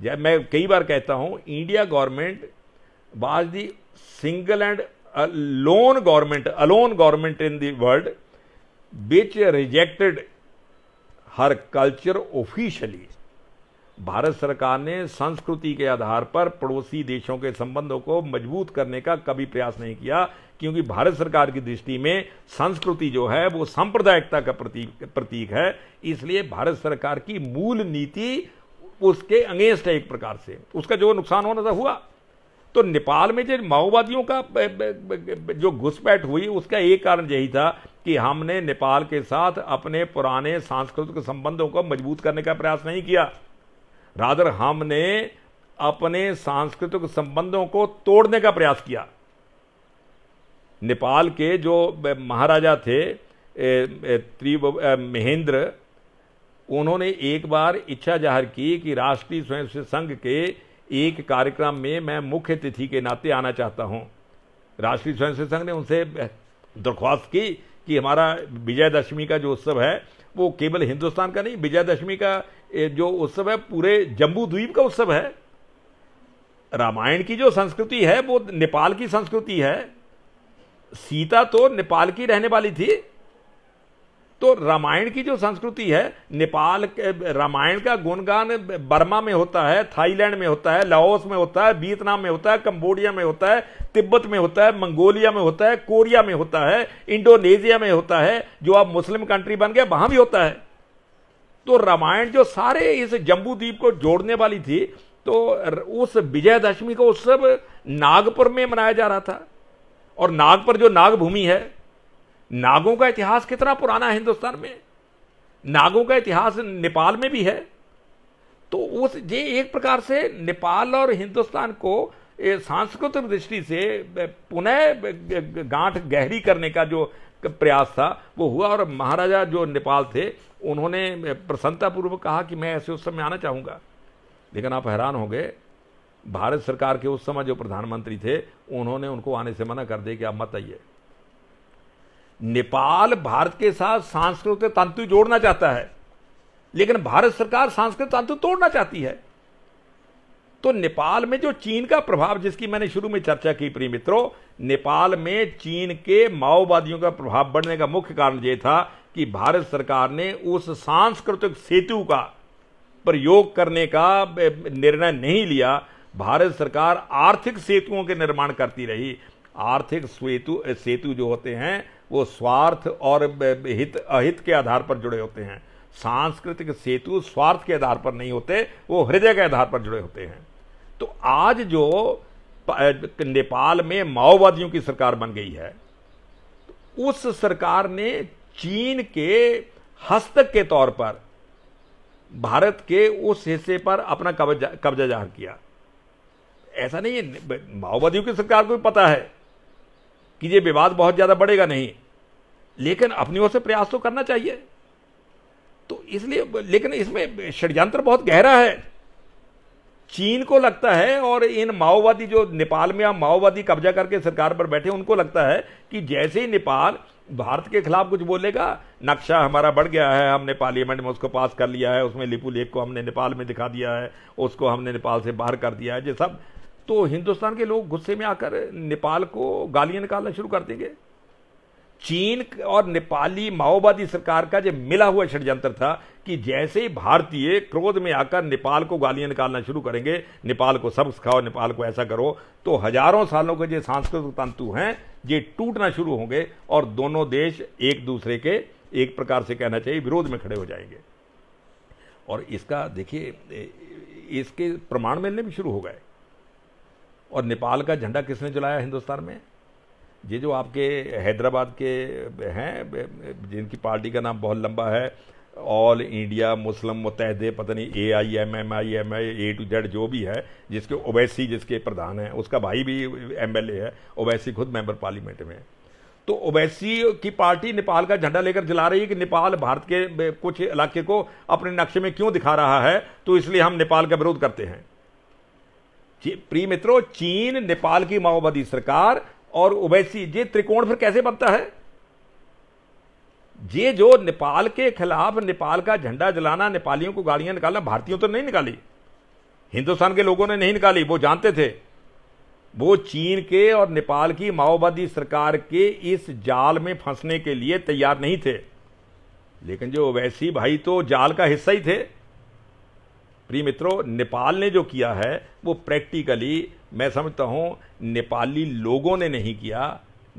जब मैं कई बार कहता हूँ India government was the single and lone government alone government in the world rejected हर कल्चर ऑफिशियली भारत सरकार ने संस्कृति के आधार पर पड़ोसी देशों के संबंधों को मजबूत करने का कभी प्रयास नहीं किया क्योंकि भारत सरकार की दृष्टि में संस्कृति जो है वो सांप्रदायिकता का प्रतीक प्रतीक है इसलिए भारत सरकार की मूल नीति उसके अंगेंस्ट है एक प्रकार से उसका जो नुकसान होना था हुआ तो नेपाल में जो माओवादियों का जो घुसपैठ हुई उसका एक कारण यही था कि हमने नेपाल के साथ अपने पुराने सांस्कृतिक संबंधों को मजबूत करने का प्रयास नहीं किया राधर हमने अपने सांस्कृतिक संबंधों को तोड़ने का प्रयास किया नेपाल के जो महाराजा थे त्रिव महेंद्र उन्होंने एक बार इच्छा जाहिर की कि राष्ट्रीय स्वयंसेवक संघ के एक कार्यक्रम में मैं मुख्य अतिथि के नाते आना चाहता हूं राष्ट्रीय स्वयंसेवक संघ ने उनसे दरख्वास्त की कि हमारा विजयदशमी का जो उत्सव है वो केवल हिंदुस्तान का नहीं विजयदशमी का जो उत्सव है पूरे जम्बू द्वीप का उत्सव है रामायण की जो संस्कृति है वो नेपाल की संस्कृति है सीता तो नेपाल की रहने वाली थी तो रामायण की जो संस्कृति है नेपाल के रामायण का गुणगान बर्मा में होता है थाईलैंड में होता है लाहौस में होता है वियतनाम में होता है कंबोडिया में होता है तिब्बत में होता है मंगोलिया में होता है कोरिया में होता है इंडोनेशिया में होता है जो अब मुस्लिम कंट्री बन गए वहां भी होता है तो रामायण जो सारे इस जम्बूद्वीप को जोड़ने वाली थी तो उस विजयदशमी का उत्सव नागपुर में मनाया जा रहा था और नागपुर जो नागभूमि है नागों का इतिहास कितना पुराना है हिंदुस्तान में नागों का इतिहास नेपाल में भी है तो उस ये एक प्रकार से नेपाल और हिंदुस्तान को सांस्कृतिक दृष्टि से पुनः गांठ गहरी करने का जो प्रयास था वो हुआ और महाराजा जो नेपाल थे उन्होंने प्रसन्नतापूर्वक कहा कि मैं ऐसे उस समय आना चाहूँगा लेकिन आप हैरान हो गए भारत सरकार के उस समय जो प्रधानमंत्री थे उन्होंने उनको आने से मना कर दिया कि आप मत आइए नेपाल भारत के साथ सांस्कृतिक तंतु जोड़ना चाहता है लेकिन भारत सरकार सांस्कृतिक तंतु तोड़ना चाहती है तो नेपाल में जो चीन का प्रभाव जिसकी मैंने शुरू में चर्चा की प्रिय मित्रों नेपाल में चीन के माओवादियों का प्रभाव बढ़ने का मुख्य कारण यह था कि भारत सरकार ने उस सांस्कृतिक सेतु का प्रयोग करने का निर्णय नहीं लिया भारत सरकार आर्थिक सेतुओं के निर्माण करती रही आर्थिक सेतु सेतु जो होते हैं वो स्वार्थ और हित अहित के आधार पर जुड़े होते हैं सांस्कृतिक सेतु स्वार्थ के आधार पर नहीं होते वो हृदय के आधार पर जुड़े होते हैं तो आज जो नेपाल में माओवादियों की सरकार बन गई है उस सरकार ने चीन के हस्तक के तौर पर भारत के उस हिस्से पर अपना कब्जा कब्जा जाहिर किया ऐसा नहीं है माओवादियों की सरकार को भी पता है कि ये विवाद बहुत ज़्यादा बढ़ेगा नहीं लेकिन अपनी ओर से प्रयास तो करना चाहिए तो इसलिए लेकिन इसमें षड्यंत्र बहुत गहरा है चीन को लगता है और इन माओवादी जो नेपाल में आप माओवादी कब्जा करके सरकार पर बैठे उनको लगता है कि जैसे ही नेपाल भारत के खिलाफ कुछ बोलेगा नक्शा हमारा बढ़ गया है हमने पार्लियामेंट में उसको पास कर लिया है उसमें लिपू लेख को हमने नेपाल में दिखा दिया है उसको हमने नेपाल से बाहर कर दिया है ये सब तो हिंदुस्तान के लोग गुस्से में आकर नेपाल को गालियां निकालना शुरू कर देंगे चीन और नेपाली माओवादी सरकार का जो मिला हुआ षड्यंत्र था कि जैसे ही भारतीय क्रोध में आकर नेपाल को गालियां निकालना शुरू करेंगे नेपाल को सब सिखाओ नेपाल को ऐसा करो तो हजारों सालों के जो सांस्कृतिक तंतु हैं ये टूटना शुरू होंगे और दोनों देश एक दूसरे के एक प्रकार से कहना चाहिए विरोध में खड़े हो जाएंगे और इसका देखिए इसके प्रमाण मिलने भी शुरू हो गए और नेपाल का झंडा किसने जलाया हिंदुस्तान में ये जो आपके हैदराबाद के हैं जिनकी पार्टी का नाम बहुत लंबा है ऑल इंडिया मुस्लिम मुतहदे पता नहीं A I M M I M I A to Z जो भी है जिसके ओवैसी जिसके प्रधान हैं उसका भाई भी एम एल ए है ओवैसी खुद मेंबर पार्लियामेंट में तो ओवैसी की पार्टी नेपाल का झंडा लेकर जला रही है कि नेपाल भारत के कुछ इलाके को अपने नक्शे में क्यों दिखा रहा है तो इसलिए हम नेपाल का विरोध करते हैं प्रिय मित्रों चीन नेपाल की माओवादी सरकार और ओवैसी ये त्रिकोण फिर कैसे बनता है ये जो नेपाल के खिलाफ नेपाल का झंडा जलाना नेपालियों को गाड़ियां निकालना भारतीयों तो नहीं निकाली हिंदुस्तान के लोगों ने नहीं निकाली वो जानते थे वो चीन के और नेपाल की माओवादी सरकार के इस जाल में फंसने के लिए तैयार नहीं थे लेकिन जो ओवैसी भाई तो जाल का हिस्सा ही थे प्रिय मित्रों नेपाल ने जो किया है वो प्रैक्टिकली मैं समझता हूँ नेपाली लोगों ने नहीं किया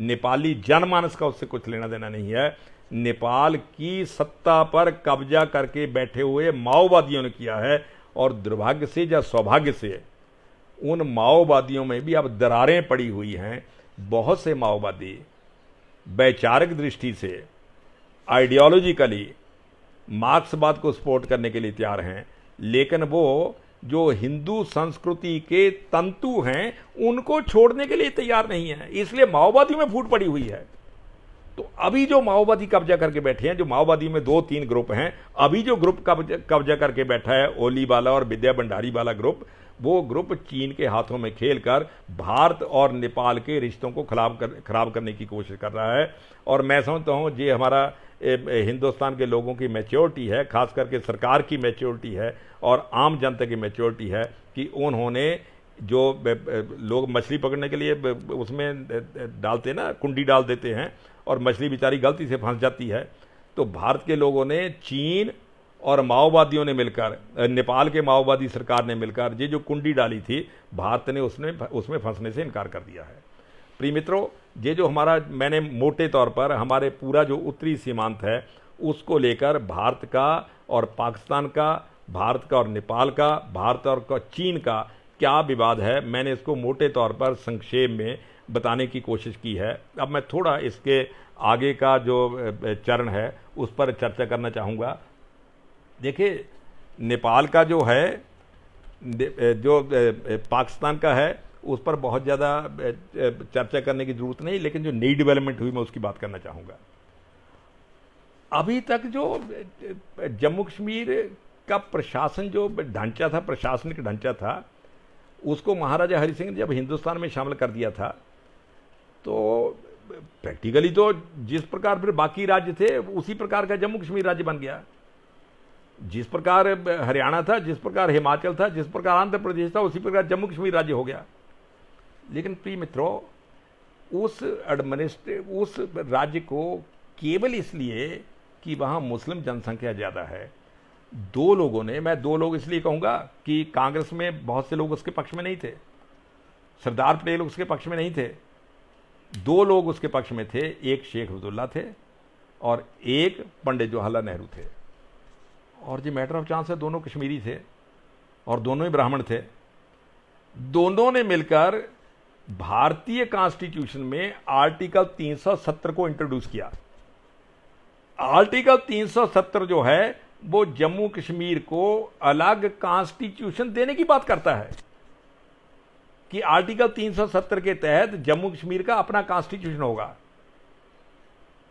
नेपाली जनमानस का उससे कुछ लेना देना नहीं है नेपाल की सत्ता पर कब्जा करके बैठे हुए माओवादियों ने किया है और दुर्भाग्य से या सौभाग्य से उन माओवादियों में भी अब दरारें पड़ी हुई हैं बहुत से माओवादी वैचारिक दृष्टि से आइडियोलॉजिकली मार्क्सवाद को सपोर्ट करने के लिए तैयार हैं लेकिन वो जो हिंदू संस्कृति के तंतु हैं उनको छोड़ने के लिए तैयार नहीं है इसलिए माओवादी में फूट पड़ी हुई है तो अभी जो माओवादी कब्जा करके बैठे हैं जो माओवादी में दो तीन ग्रुप हैं अभी जो ग्रुप कब्जा करके बैठा है ओली वाला और विद्या भंडारी वाला ग्रुप वो ग्रुप चीन के हाथों में खेलकर भारत और नेपाल के रिश्तों को खराब कर खराब करने की कोशिश कर रहा है और मैं समझता हूँ ये हमारा हिंदुस्तान के लोगों की मेच्योरिटी है खास करके सरकार की मेच्योरिटी है और आम जनता की मेच्योरिटी है कि उन्होंने जो लोग मछली पकड़ने के लिए उसमें डालते ना कुंडी डाल देते हैं और मछली बेचारी गलती से फंस जाती है तो भारत के लोगों ने चीन और माओवादियों ने मिलकर नेपाल के माओवादी सरकार ने मिलकर ये जो कुंडी डाली थी भारत ने उसने उसमें फंसने से इनकार कर दिया है प्रिय मित्रों ये जो हमारा मैंने मोटे तौर पर हमारे पूरा जो उत्तरी सीमांत है उसको लेकर भारत का और पाकिस्तान का भारत का और नेपाल का भारत और का चीन का क्या विवाद है मैंने इसको मोटे तौर पर संक्षेप में बताने की कोशिश की है अब मैं थोड़ा इसके आगे का जो चरण है उस पर चर्चा करना चाहूँगा देखिए नेपाल का जो है जो पाकिस्तान का है उस पर बहुत ज़्यादा चर्चा करने की ज़रूरत नहीं लेकिन जो नई डेवलपमेंट हुई मैं उसकी बात करना चाहूँगा अभी तक जो जम्मू कश्मीर का प्रशासन जो ढांचा था प्रशासनिक ढांचा था उसको महाराजा हरि सिंह ने जब हिंदुस्तान में शामिल कर दिया था तो प्रैक्टिकली तो जिस प्रकार फिर बाकी राज्य थे उसी प्रकार का जम्मू कश्मीर राज्य बन गया जिस प्रकार हरियाणा था जिस प्रकार हिमाचल था जिस प्रकार आंध्र प्रदेश था उसी प्रकार जम्मू कश्मीर राज्य हो गया लेकिन प्रिय मित्रों उस एडमिनिस्ट्रे उस राज्य को केवल इसलिए कि वहाँ मुस्लिम जनसंख्या ज़्यादा है दो लोगों ने मैं दो लोग इसलिए कहूँगा कि कांग्रेस में बहुत से लोग उसके पक्ष में नहीं थे सरदार पटेल उसके पक्ष में नहीं थे दो लोग उसके पक्ष में थे एक शेख अब्दुल्ला थे और एक पंडित जवाहरलाल नेहरू थे और जी मैटर ऑफ चांस है दोनों कश्मीरी थे और दोनों ही ब्राह्मण थे दोनों ने मिलकर भारतीय कॉन्स्टिट्यूशन में आर्टिकल 370 को इंट्रोड्यूस किया आर्टिकल 370 जो है वो जम्मू कश्मीर को अलग कॉन्स्टिट्यूशन देने की बात करता है कि आर्टिकल 370 के तहत जम्मू कश्मीर का अपना कॉन्स्टिट्यूशन होगा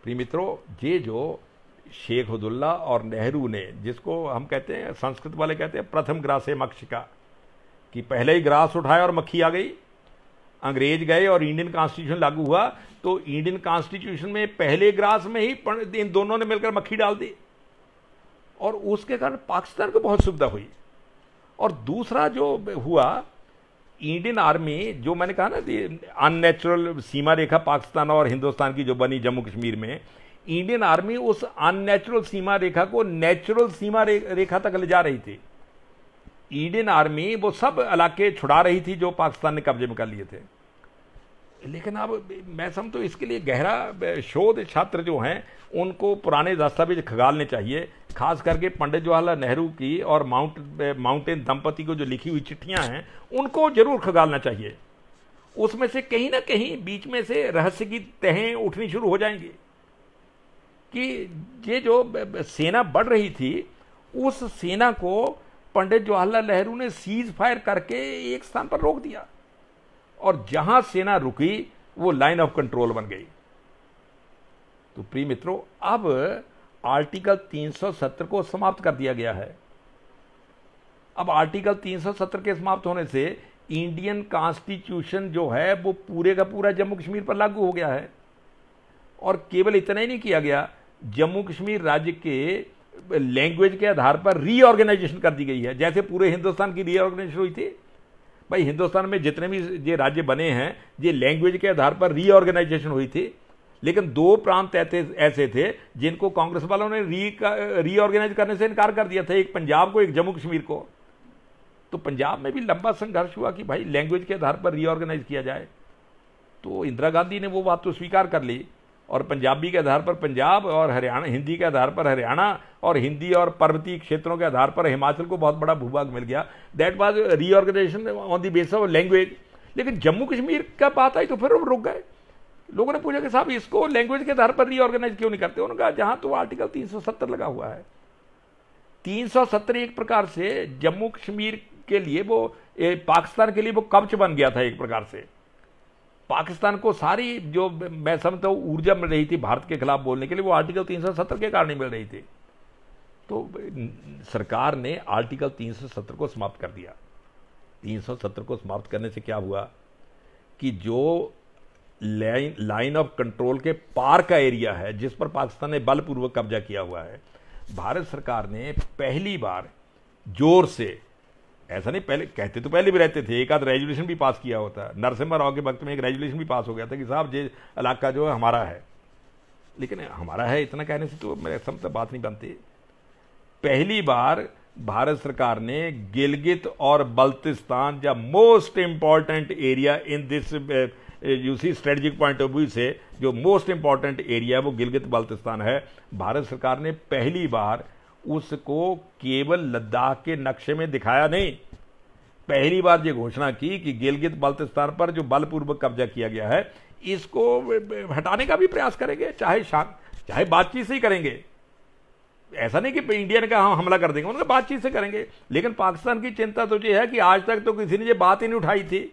प्रिय मित्रों ये जो शेख हदुल्ला और नेहरू ने जिसको हम कहते हैं संस्कृत वाले कहते हैं प्रथम ग्रासे का कि पहले ही ग्रास उठाया और मक्खी आ गई अंग्रेज गए और इंडियन कॉन्स्टिट्यूशन लागू हुआ तो इंडियन कॉन्स्टिट्यूशन में पहले ग्रास में ही इन दोनों ने मिलकर मक्खी डाल दी और उसके कारण पाकिस्तान को बहुत सुविधा हुई और दूसरा जो हुआ इंडियन आर्मी जो मैंने कहा ना अननेचुरल सीमा रेखा पाकिस्तान और हिंदुस्तान की जो बनी जम्मू कश्मीर में इंडियन आर्मी उस अननेचुरल सीमा रेखा को नेचुरल सीमा रे, रेखा तक ले जा रही थी इंडियन आर्मी वो सब इलाके छुड़ा रही थी जो पाकिस्तान ने कब्जे में कर लिए थे लेकिन अब मैं समझता तो इसके लिए गहरा शोध छात्र जो हैं उनको पुराने दस्तावेज खगालने चाहिए खास करके पंडित जवाहरलाल नेहरू की और माउंट माउंटेन दंपति को जो लिखी हुई चिट्ठियां हैं उनको जरूर खगालना चाहिए उसमें से कहीं ना कहीं बीच में से रहस्य की तहें उठनी शुरू हो जाएंगी कि ये जो सेना बढ़ रही थी उस सेना को पंडित जवाहरलाल नेहरू ने सीज फायर करके एक स्थान पर रोक दिया और जहां सेना रुकी वो लाइन ऑफ कंट्रोल बन गई तो प्रिय मित्रों अब आर्टिकल 370 को समाप्त कर दिया गया है अब आर्टिकल 370 के समाप्त होने से इंडियन कॉन्स्टिट्यूशन जो है वो पूरे का पूरा जम्मू कश्मीर पर लागू हो गया है और केवल इतना ही नहीं किया गया जम्मू कश्मीर राज्य के लैंग्वेज के आधार पर रीऑर्गेनाइजेशन कर दी गई है जैसे पूरे हिंदुस्तान की रीऑर्गेनाइजेशन हुई थी भाई हिंदुस्तान में जितने भी ये राज्य बने हैं ये लैंग्वेज के आधार पर रीऑर्गेनाइजेशन हुई थी लेकिन दो प्रांत ऐसे थे जिनको कांग्रेस वालों ने री रीऑर्गेनाइज करने से इनकार कर दिया था एक पंजाब को एक जम्मू कश्मीर को तो पंजाब में भी लंबा संघर्ष हुआ कि भाई लैंग्वेज के आधार पर रीऑर्गेनाइज किया जाए तो इंदिरा गांधी ने वो बात तो स्वीकार कर ली और पंजाबी के आधार पर पंजाब और हरियाणा हिंदी के आधार पर हरियाणा और हिंदी और पर्वतीय क्षेत्रों के आधार पर हिमाचल को बहुत बड़ा भूभाग मिल गया that was reorganisation on the base of language लेकिन जम्मू कश्मीर का बात आई तो फिर वो रुक गए लोगों ने पूछा कि साहब इसको लैंग्वेज के आधार पर रीऑर्गेनाइज क्यों नहीं करते उन्होंने कहा जहां तो आर्टिकल 370 लगा हुआ है 370 एक प्रकार से जम्मू कश्मीर के लिए वो पाकिस्तान के लिए वो कब्ज बन गया था एक प्रकार से पाकिस्तान को सारी जो मैं समझता हूँ ऊर्जा मिल रही थी भारत के खिलाफ बोलने के लिए वो आर्टिकल 370 के कारण ही मिल रही थी तो सरकार ने आर्टिकल 370 को समाप्त कर दिया 370 को समाप्त करने से क्या हुआ कि जो लाइन लाइन ऑफ कंट्रोल के पार का एरिया है जिस पर पाकिस्तान ने बलपूर्वक कब्जा किया हुआ है भारत सरकार ने पहली बार जोर से ऐसा नहीं पहले कहते तो पहले भी रहते थे एक आध रेजुलेशन भी पास किया होता नरसिम्हा राव के वक्त में एक रेजुलेशन भी पास हो गया था कि साहब ये इलाका जो है हमारा है लेकिन हमारा है इतना कहने से तो मेरे समझ बात नहीं बनती पहली बार भारत सरकार ने गिलगित और बल्तिस्तान या most important area in this you see strategic point of view से जो मोस्ट इम्पॉर्टेंट एरिया है वो गिलगित बल्तिस्तान है भारत सरकार ने पहली बार उसको केवल लद्दाख के नक्शे में दिखाया नहीं पहली बार ये घोषणा की कि गिलगित बल्तिस्तान पर जो बलपूर्वक कब्जा किया गया है इसको हटाने का भी प्रयास करेंगे चाहे शांत चाहे बातचीत से ही करेंगे ऐसा नहीं कि इंडिया ने कहा हम हमला कर देंगे उनका मतलब बातचीत से करेंगे लेकिन पाकिस्तान की चिंता तो ये है कि आज तक तो किसी ने ये बात ही नहीं उठाई थी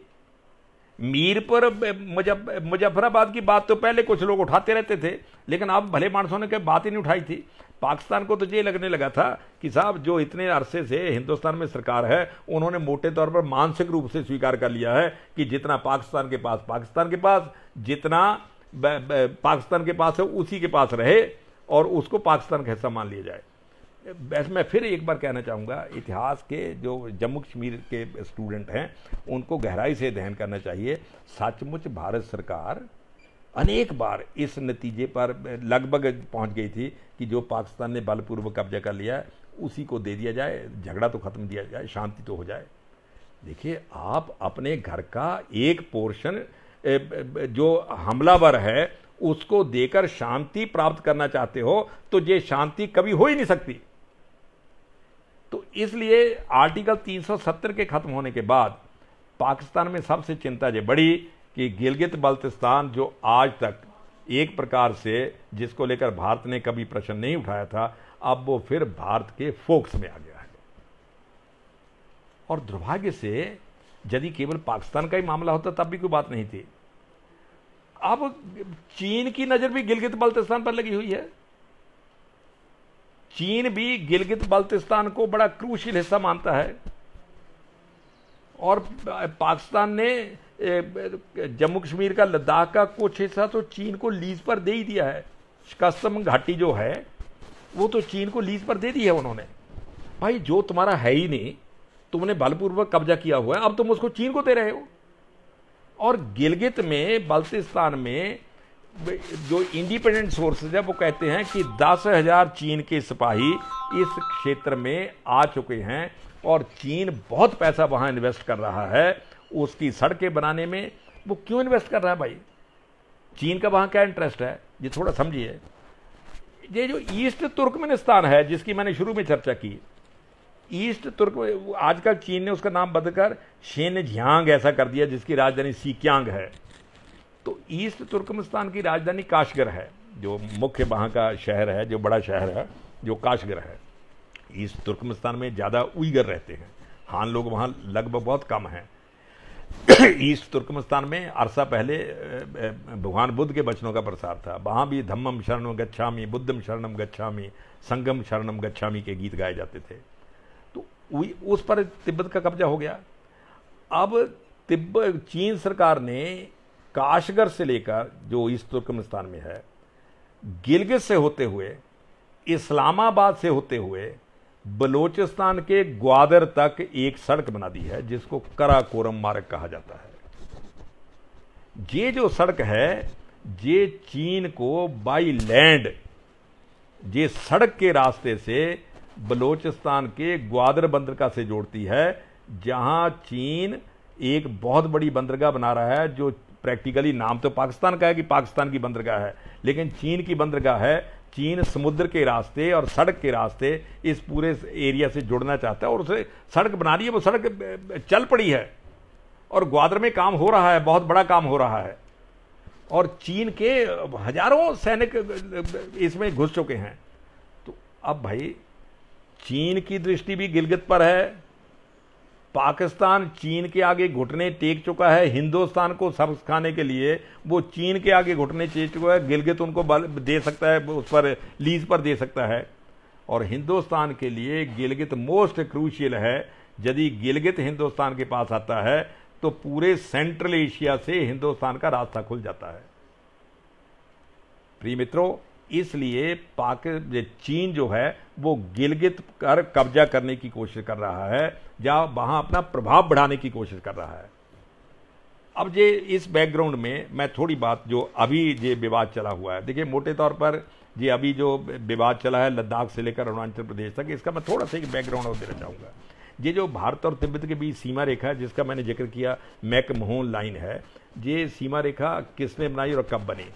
मीरपुर मुजफ्फराबाद की बात तो पहले कुछ लोग उठाते रहते थे लेकिन अब भले मानसों ने कभी बात ही नहीं उठाई थी पाकिस्तान को तो ये लगने लगा था कि साहब जो इतने अरसे से हिंदुस्तान में सरकार है उन्होंने मोटे तौर पर मानसिक रूप से स्वीकार कर लिया है कि जितना पाकिस्तान के पास पाकिस्तान के पास जितना पाकिस्तान के पास है उसी के पास रहे और उसको पाकिस्तान का हिस्सा मान लिया जाए वैसे मैं फिर एक बार कहना चाहूँगा इतिहास के जो जम्मू कश्मीर के स्टूडेंट हैं उनको गहराई से अध्ययन करना चाहिए सचमुच भारत सरकार अनेक बार इस नतीजे पर लगभग पहुंच गई थी कि जो पाकिस्तान ने बलपूर्वक कब्जा कर लिया है उसी को दे दिया जाए झगड़ा तो ख़त्म दिया जाए शांति तो हो जाए देखिए आप अपने घर का एक पोर्शन जो हमलावर है उसको देकर शांति प्राप्त करना चाहते हो तो ये शांति कभी हो ही नहीं सकती इसलिए आर्टिकल 370 के ख़त्म होने के बाद पाकिस्तान में सबसे चिंता ये बढ़ी कि गिलगित बल्तिस्तान जो आज तक एक प्रकार से जिसको लेकर भारत ने कभी प्रश्न नहीं उठाया था अब वो फिर भारत के फोक्स में आ गया है और दुर्भाग्य से यदि केवल पाकिस्तान का ही मामला होता तब भी कोई बात नहीं थी अब चीन की नज़र भी गिलगित बल्तिस्तान पर लगी हुई है चीन भी गिलगित बल्तिस्तान को बड़ा क्रूशियल हिस्सा मानता है और पाकिस्तान ने जम्मू कश्मीर का लद्दाख का कुछ हिस्सा तो चीन को लीज पर दे ही दिया है कस्टम घाटी जो है वो तो चीन को लीज पर दे दी है उन्होंने भाई जो तुम्हारा है ही नहीं तुमने बलपूर्वक कब्जा किया हुआ है अब तुम उसको चीन को दे रहे हो और गिलगित में बल्तिस्तान में जो इंडिपेंडेंट सोर्सेज है वो कहते हैं कि दस हज़ार चीन के सिपाही इस क्षेत्र में आ चुके हैं और चीन बहुत पैसा वहां इन्वेस्ट कर रहा है उसकी सड़कें बनाने में वो क्यों इन्वेस्ट कर रहा है भाई चीन का वहां क्या इंटरेस्ट है ये थोड़ा समझिए ये जो ईस्ट तुर्कमेनिस्तान है जिसकी मैंने शुरू में चर्चा की ईस्ट तुर्क आजकल चीन ने उसका नाम बदलकर शेन झियांग ऐसा कर दिया जिसकी राजधानी सीक्यांग है तो ईस्ट तुर्कमिस्तान की राजधानी काशगर है जो मुख्य वहाँ का शहर है जो बड़ा शहर है जो काशगर है ईस्ट तुर्कमिस्तान में ज़्यादा उइगर रहते हैं हान लोग वहाँ लगभग बहुत कम हैं ईस्ट तुर्कमिस्तान में अरसा पहले भगवान बुद्ध के वचनों का प्रसार था वहाँ भी धम्मम शरणम गच्छामी बुद्धम शरणम गच्छामी संगम शरणम गच्छामी के गीत गाए जाते थे तो उस पर तिब्बत का कब्जा हो गया अब तिब्बत चीन सरकार ने काशगर से लेकर जो इस तुर्कमिस्तान में है गिलगित से होते हुए इस्लामाबाद से होते हुए बलोचिस्तान के ग्वादर तक एक सड़क बना दी है जिसको कराकोरम मार्ग कहा जाता है ये जो सड़क है ये चीन को बाई लैंड ये सड़क के रास्ते से बलोचिस्तान के ग्वादर बंदरगाह से जोड़ती है जहां चीन एक बहुत बड़ी बंदरगाह बना रहा है जो प्रैक्टिकली नाम तो पाकिस्तान का है कि पाकिस्तान की बंदरगाह है लेकिन चीन की बंदरगाह है चीन समुद्र के रास्ते और सड़क के रास्ते इस पूरे एरिया से जुड़ना चाहता है और उसे सड़क रही है वो सड़क चल पड़ी है और ग्वादर में काम हो रहा है बहुत बड़ा काम हो रहा है और चीन के हजारों सैनिक इसमें घुस चुके हैं तो अब भाई चीन की दृष्टि भी गिलगित पर है पाकिस्तान चीन के आगे घुटने टेक चुका है हिंदुस्तान को सब्स खाने के लिए वो चीन के आगे घुटने टेक चुका है गिलगित उनको बल दे सकता है उस पर लीज पर दे सकता है और हिंदुस्तान के लिए गिलगित मोस्ट क्रूशियल है यदि गिलगित हिंदुस्तान के पास आता है तो पूरे सेंट्रल एशिया से हिंदुस्तान का रास्ता खुल जाता है प्रिय मित्रों इसलिए पाक चीन जो है वो गिलगित कर कब्जा करने की कोशिश कर रहा है या वहां अपना प्रभाव बढ़ाने की कोशिश कर रहा है अब ये इस बैकग्राउंड में मैं थोड़ी बात जो अभी ये विवाद चला हुआ है देखिए मोटे तौर पर ये अभी जो विवाद चला है लद्दाख से लेकर अरुणाचल प्रदेश तक इसका मैं थोड़ा सा एक बैकग्राउंड और देना चाहूँगा ये जो भारत और तिब्बत के बीच सीमा रेखा है जिसका मैंने जिक्र किया मैकमोहन लाइन है ये सीमा रेखा किसने बनाई और कब बनी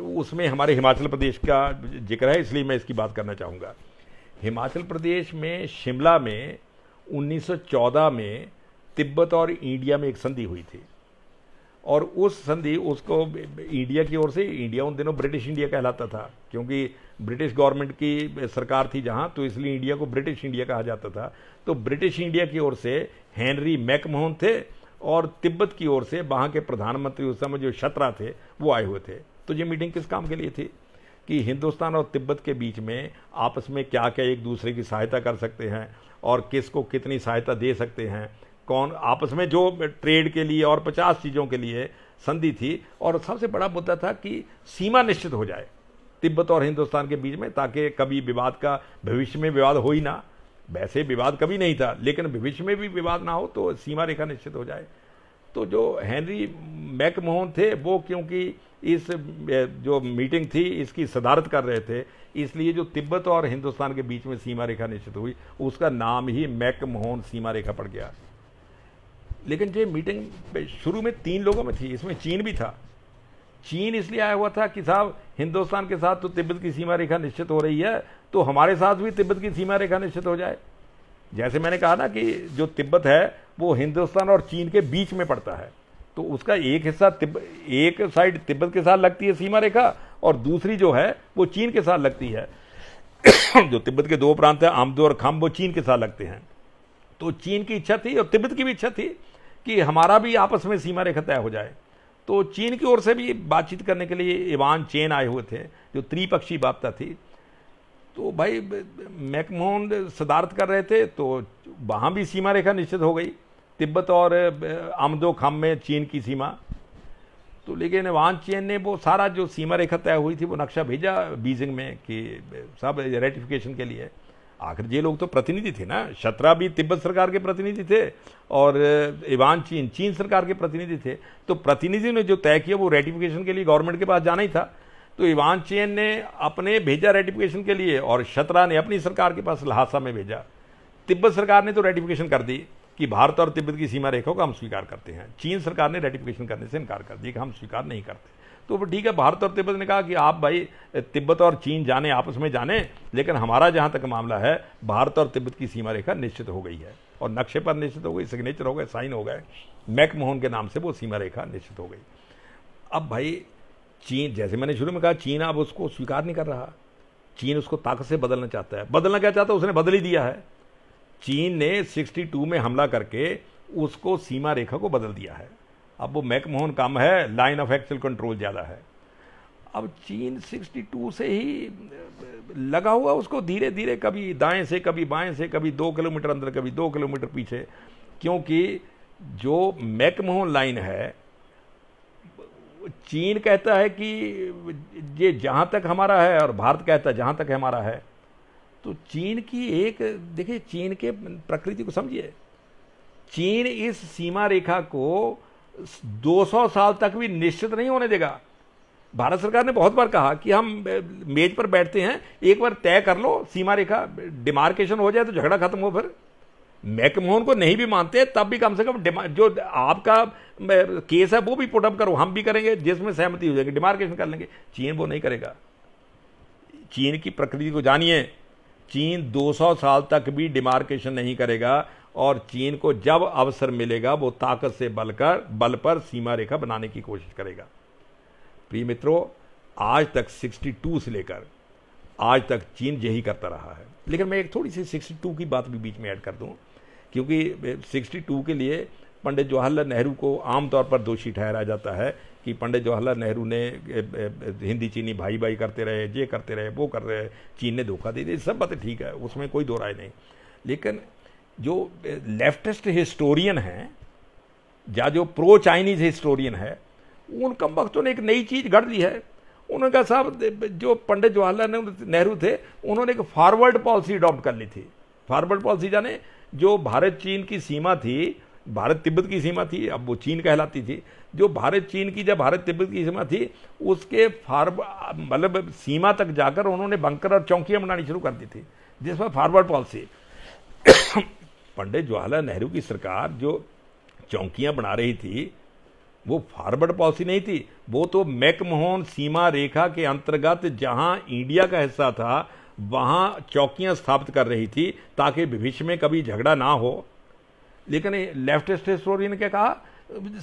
उसमें हमारे हिमाचल प्रदेश का जिक्र है इसलिए मैं इसकी बात करना चाहूँगा हिमाचल प्रदेश में शिमला में 1914 में तिब्बत और इंडिया में एक संधि हुई थी और उस संधि उसको इंडिया की ओर से इंडिया उन दिनों ब्रिटिश इंडिया कहलाता था क्योंकि ब्रिटिश गवर्नमेंट की सरकार थी जहाँ तो इसलिए इंडिया को ब्रिटिश इंडिया कहा जाता था तो ब्रिटिश इंडिया की ओर से हेनरी मैकमोहन थे और तिब्बत की ओर से वहाँ के प्रधानमंत्री उस समय जो शत्रा थे वो आए हुए थे तो ये मीटिंग किस काम के लिए थी कि हिंदुस्तान और तिब्बत के बीच में आपस में क्या क्या एक दूसरे की सहायता कर सकते हैं और किस को कितनी सहायता दे सकते हैं कौन आपस में जो ट्रेड के लिए और पचास चीज़ों के लिए संधि थी और सबसे बड़ा मुद्दा था कि सीमा निश्चित हो जाए तिब्बत और हिंदुस्तान के बीच में ताकि कभी विवाद का भविष्य में विवाद हो ही ना वैसे विवाद कभी नहीं था लेकिन भविष्य में भी विवाद ना हो तो सीमा रेखा निश्चित हो जाए तो जो हैंनरी मैकमोहन थे वो क्योंकि इस जो मीटिंग थी इसकी सदारत कर रहे थे इसलिए जो तिब्बत और हिंदुस्तान के बीच में सीमा रेखा निश्चित हुई उसका नाम ही मैकमोहन सीमा रेखा पड़ गया लेकिन जो मीटिंग शुरू में तीन लोगों में थी इसमें चीन भी था चीन इसलिए आया हुआ था कि साहब हिंदुस्तान के साथ तो तिब्बत की सीमा रेखा निश्चित हो रही है तो हमारे साथ भी तिब्बत की सीमा रेखा निश्चित हो जाए जैसे मैंने कहा ना कि जो तिब्बत है वो हिंदुस्तान और चीन के बीच में पड़ता है तो उसका एक हिस्सा एक साइड तिब्बत के साथ लगती है सीमा रेखा और दूसरी जो है वो चीन के साथ लगती है जो तिब्बत के दो प्रांत हैं आमदो और खाम वो चीन के साथ लगते हैं तो चीन की इच्छा थी और तिब्बत की भी इच्छा थी कि हमारा भी आपस में सीमा रेखा तय हो जाए तो चीन की ओर से भी बातचीत करने के लिए इवान चेन आए हुए थे जो त्रिपक्षीय वार्ता थी तो भाई मैकमोहन सदार्थ कर रहे थे तो वहाँ भी सीमा रेखा निश्चित हो गई तिब्बत और आमदो खाम में चीन की सीमा तो लेकिन वहाँ चीन ने वो सारा जो सीमा रेखा तय हुई थी वो नक्शा भेजा बीजिंग में कि सब रेटिफिकेशन के लिए आखिर ये लोग तो प्रतिनिधि थे ना शत्रा भी तिब्बत सरकार के प्रतिनिधि थे और इवान चीन चीन सरकार के प्रतिनिधि थे तो प्रतिनिधि ने जो तय किया वो रेटिफिकेशन के लिए गवर्नमेंट के पास जाना ही था तो इवान चीन ने अपने भेजा रेटिफिकेशन के लिए और शत्रा ने अपनी सरकार के पास लहासा में भेजा तिब्बत सरकार ने तो रेटिफिकेशन कर दी कि भारत और तिब्बत की सीमा रेखा को हम स्वीकार करते हैं चीन सरकार ने रेटिफिकेशन करने से इनकार कर दिया कि हम स्वीकार नहीं करते तो वो ठीक है भारत और तिब्बत ने कहा कि आप भाई तिब्बत और चीन जाने आपस में जाने लेकिन हमारा जहाँ तक मामला है भारत और तिब्बत की सीमा रेखा निश्चित हो गई है और नक्शे पर निश्चित हो गई सिग्नेचर हो गए साइन हो गए मैकमोहन के नाम से वो सीमा रेखा निश्चित हो गई अब भाई चीन जैसे मैंने शुरू में कहा चीन अब उसको स्वीकार नहीं कर रहा चीन उसको ताकत से बदलना चाहता है बदलना क्या चाहता है उसने बदल ही दिया है चीन ने 62 में हमला करके उसको सीमा रेखा को बदल दिया है अब वो मैकमोहन कम है लाइन ऑफ एक्चुअल कंट्रोल ज़्यादा है अब चीन 62 से ही लगा हुआ उसको धीरे धीरे कभी दाएं से कभी बाएं से कभी दो किलोमीटर अंदर कभी दो किलोमीटर पीछे क्योंकि जो मैकमोहन लाइन है चीन कहता है कि ये जहाँ तक हमारा है और भारत कहता है जहाँ तक हमारा है तो चीन की एक देखिए चीन के प्रकृति को समझिए चीन इस सीमा रेखा को 200 साल तक भी निश्चित नहीं होने देगा भारत सरकार ने बहुत बार कहा कि हम मेज पर बैठते हैं एक बार तय कर लो सीमा रेखा डिमार्केशन हो जाए तो झगड़ा खत्म हो फिर मैकमोहन को नहीं भी मानते तब भी कम से कम जो आपका केस है वो भी पुटअप करो हम भी करेंगे जिसमें सहमति हो जाएगी डिमार्केशन कर लेंगे चीन वो नहीं करेगा चीन की प्रकृति को जानिए चीन 200 साल तक भी डिमार्केशन नहीं करेगा और चीन को जब अवसर मिलेगा वो ताकत से बलकर बल पर सीमा रेखा बनाने की कोशिश करेगा प्रिय मित्रों आज तक 62 से लेकर आज तक चीन यही करता रहा है लेकिन मैं एक थोड़ी सी 62 की बात भी बीच में ऐड कर दूं क्योंकि 62 के लिए पंडित जवाहरलाल नेहरू को आमतौर पर दोषी ठहराया जाता है कि पंडित जवाहरलाल नेहरू ने हिंदी चीनी भाई भाई करते रहे ये करते रहे वो कर रहे चीन ने धोखा दे दिया सब बातें ठीक है उसमें कोई दो राय नहीं लेकिन जो लेफ्टिस्ट हिस्टोरियन हैं या जो प्रो चाइनीज हिस्टोरियन है उन कम वक्तों ने एक नई चीज़ गढ़ ली है उन्होंने कहा साहब जो पंडित जवाहरलाल नेहरू थे उन्होंने एक फॉरवर्ड पॉलिसी अडॉप्ट कर ली थी फॉरवर्ड पॉलिसी जाने जो भारत चीन की सीमा थी भारत तिब्बत की सीमा थी अब वो चीन कहलाती थी जो भारत चीन की जब भारत तिब्बत की सीमा थी उसके फार्म मतलब सीमा तक जाकर उन्होंने बंकर और चौकियाँ बनानी शुरू कर दी थी जिस पर पॉलिसी पंडित जवाहरलाल नेहरू की सरकार जो चौकियाँ बना रही थी वो फॉरवर्ड पॉलिसी नहीं थी वो तो मैकमोहन सीमा रेखा के अंतर्गत जहां इंडिया का हिस्सा था वहां चौकियां स्थापित कर रही थी ताकि भविष्य में कभी झगड़ा ना हो लेकिन लेफ्ट हिस्टोरियन क्या कहा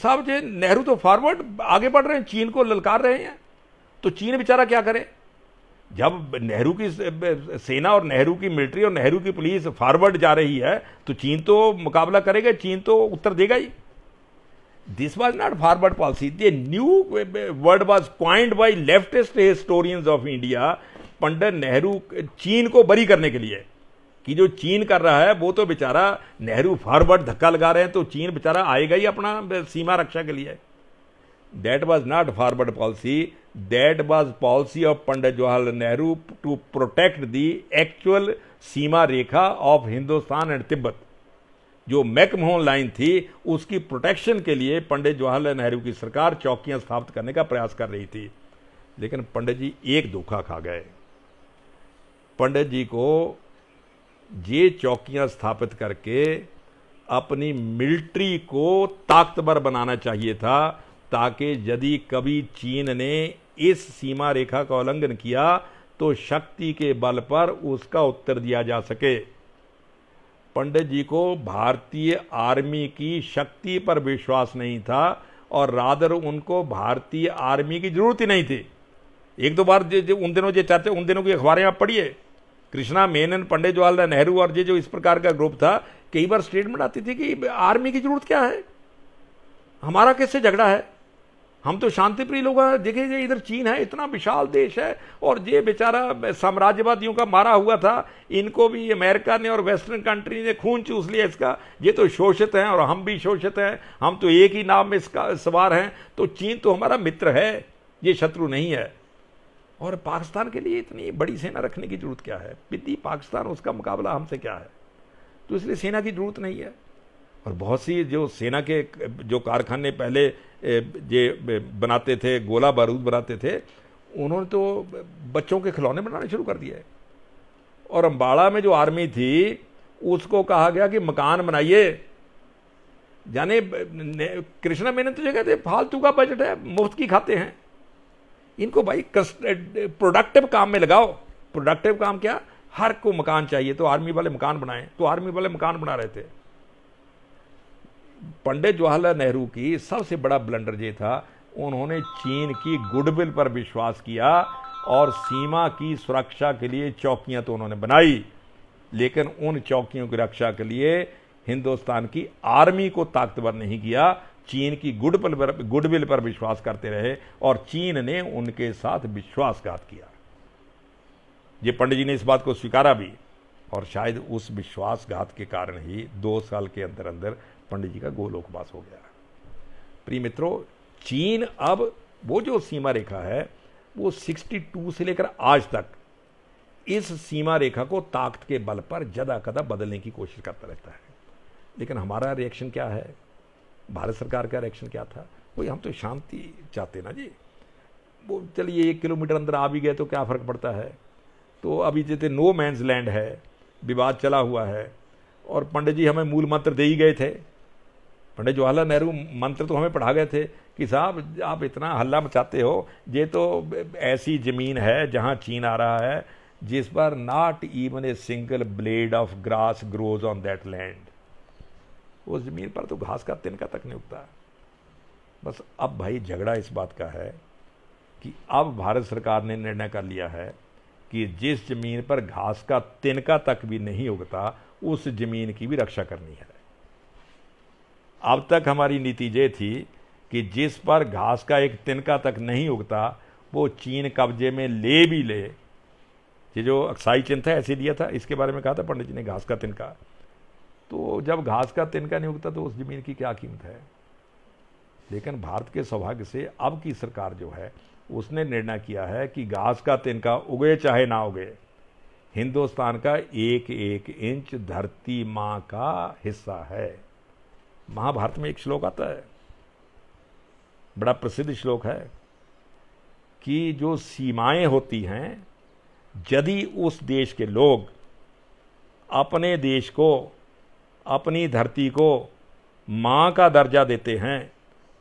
साहब जी नेहरू तो फॉरवर्ड आगे बढ़ रहे हैं चीन को ललकार रहे हैं तो चीन बेचारा क्या करे जब नेहरू की सेना और नेहरू की मिलिट्री और नेहरू की पुलिस फॉरवर्ड जा रही है तो चीन तो मुकाबला करेगा चीन तो उत्तर देगा ही this was not forward policy the new world was coined by leftest historians of India Pandit Nehru Cheen को बरी करने के लिए कि जो चीन कर रहा है वो तो बेचारा नेहरू फॉरवर्ड धक्का लगा रहे हैं तो चीन बेचारा आएगा ही अपना सीमा रक्षा के लिए that was not forward policy that was policy of Pandit Jawaharlal Nehru to protect the actual सीमा रेखा ऑफ हिंदुस्तान एंड तिब्बत जो मैकमोहन लाइन थी उसकी प्रोटेक्शन के लिए पंडित जवाहरलाल नेहरू की सरकार चौकियां स्थापित करने का प्रयास कर रही थी लेकिन पंडित जी एक धोखा खा गए पंडित जी को ये चौकियां स्थापित करके अपनी मिलिट्री को ताकतवर बनाना चाहिए था ताकि यदि कभी चीन ने इस सीमा रेखा का उल्लंघन किया तो शक्ति के बल पर उसका उत्तर दिया जा सके पंडित जी को भारतीय आर्मी की शक्ति पर विश्वास नहीं था और रादर उनको भारतीय आर्मी की जरूरत ही नहीं थी एक दो बार उन दिनों जो चर्चा उन दिनों की अखबारें आप पढ़िए कृष्णा मेनन पंडित जवाहरलाल नेहरू और ये जो इस प्रकार का ग्रुप था कई बार स्टेटमेंट आती थी कि आर्मी की जरूरत क्या है हमारा किससे झगड़ा है हम तो शांतिप्रिय लोग हैं देखिए इधर चीन है इतना विशाल देश है और ये बेचारा साम्राज्यवादियों का मारा हुआ था इनको भी अमेरिका ने और वेस्टर्न कंट्री ने खून चूस लिया इसका ये तो शोषित हैं और हम भी शोषित हैं हम तो एक ही नाम में इसका सवार हैं तो चीन तो हमारा मित्र है ये शत्रु नहीं है और पाकिस्तान के लिए इतनी बड़ी सेना रखने की ज़रूरत क्या है बिदी पाकिस्तान उसका मुकाबला हमसे क्या है तो इसलिए सेना की ज़रूरत नहीं है और बहुत सी जो सेना के जो कारखाने पहले ये बनाते थे गोला बारूद बनाते थे उन्होंने तो बच्चों के खिलौने बनाने शुरू कर दिए और अम्बाड़ा में जो आर्मी थी उसको कहा गया कि मकान बनाइए जाने कृष्णा मेहनत तो जगह थे फालतू का बजट है मुफ्त की खाते हैं इनको भाई प्रोडक्टिव काम में लगाओ प्रोडक्टिव काम क्या हर को मकान चाहिए तो आर्मी वाले मकान बनाए तो आर्मी वाले मकान बना रहे थे पंडित जवाहरलाल नेहरू की सबसे बड़ा ब्लंडर ये था उन्होंने चीन की गुडविल पर विश्वास किया और सीमा की सुरक्षा के लिए चौकियां तो उन्होंने बनाई लेकिन उन चौकियों की रक्षा के लिए हिंदुस्तान की आर्मी को ताकतवर नहीं किया चीन की गुडपल पर गुडविल पर विश्वास करते रहे और चीन ने उनके साथ विश्वासघात किया ये पंडित जी ने इस बात को स्वीकारा भी और शायद उस विश्वासघात के कारण ही दो साल के अंदर अंदर पंडित जी का गोलोकवास हो गया प्रिय मित्रों चीन अब वो जो सीमा रेखा है वो 62 से लेकर आज तक इस सीमा रेखा को ताकत के बल पर जदा कदा बदलने की कोशिश करता रहता है लेकिन हमारा रिएक्शन क्या है भारत सरकार का रिएक्शन क्या था वही हम तो शांति चाहते ना जी वो चलिए एक किलोमीटर अंदर आ भी गए तो क्या फ़र्क पड़ता है तो अभी जैसे नो मैंस लैंड है विवाद चला हुआ है और पंडित जी हमें मूल मंत्र दे ही गए थे पंडित जवाहरलाल नेहरू मंत्र तो हमें पढ़ा गए थे कि साहब आप इतना हल्ला मचाते हो ये तो ऐसी ज़मीन है जहाँ चीन आ रहा है जिस पर not even a single blade of grass grows on that land वो ज़मीन पर तो घास का तिनका तक नहीं उगता बस अब भाई झगड़ा इस बात का है कि अब भारत सरकार ने निर्णय कर लिया है कि जिस ज़मीन पर घास का तिनका तक भी नहीं उगता उस ज़मीन की भी रक्षा करनी है अब तक हमारी नीति ये थी कि जिस पर घास का एक तिनका तक नहीं उगता वो चीन कब्जे में ले भी ले ये जो अक्साई चिन्ह था ऐसे दिया था इसके बारे में कहा था पंडित जी ने घास का तिनका तो जब घास का तिनका नहीं उगता तो उस ज़मीन की क्या कीमत है लेकिन भारत के सौभाग्य से अब की सरकार जो है उसने निर्णय किया है कि घास का तिनका उगे चाहे ना उगे हिंदुस्तान का एक एक इंच धरती माँ का हिस्सा है महाभारत में एक श्लोक आता है बड़ा प्रसिद्ध श्लोक है कि जो सीमाएं होती हैं यदि उस देश के लोग अपने देश को अपनी धरती को माँ का दर्जा देते हैं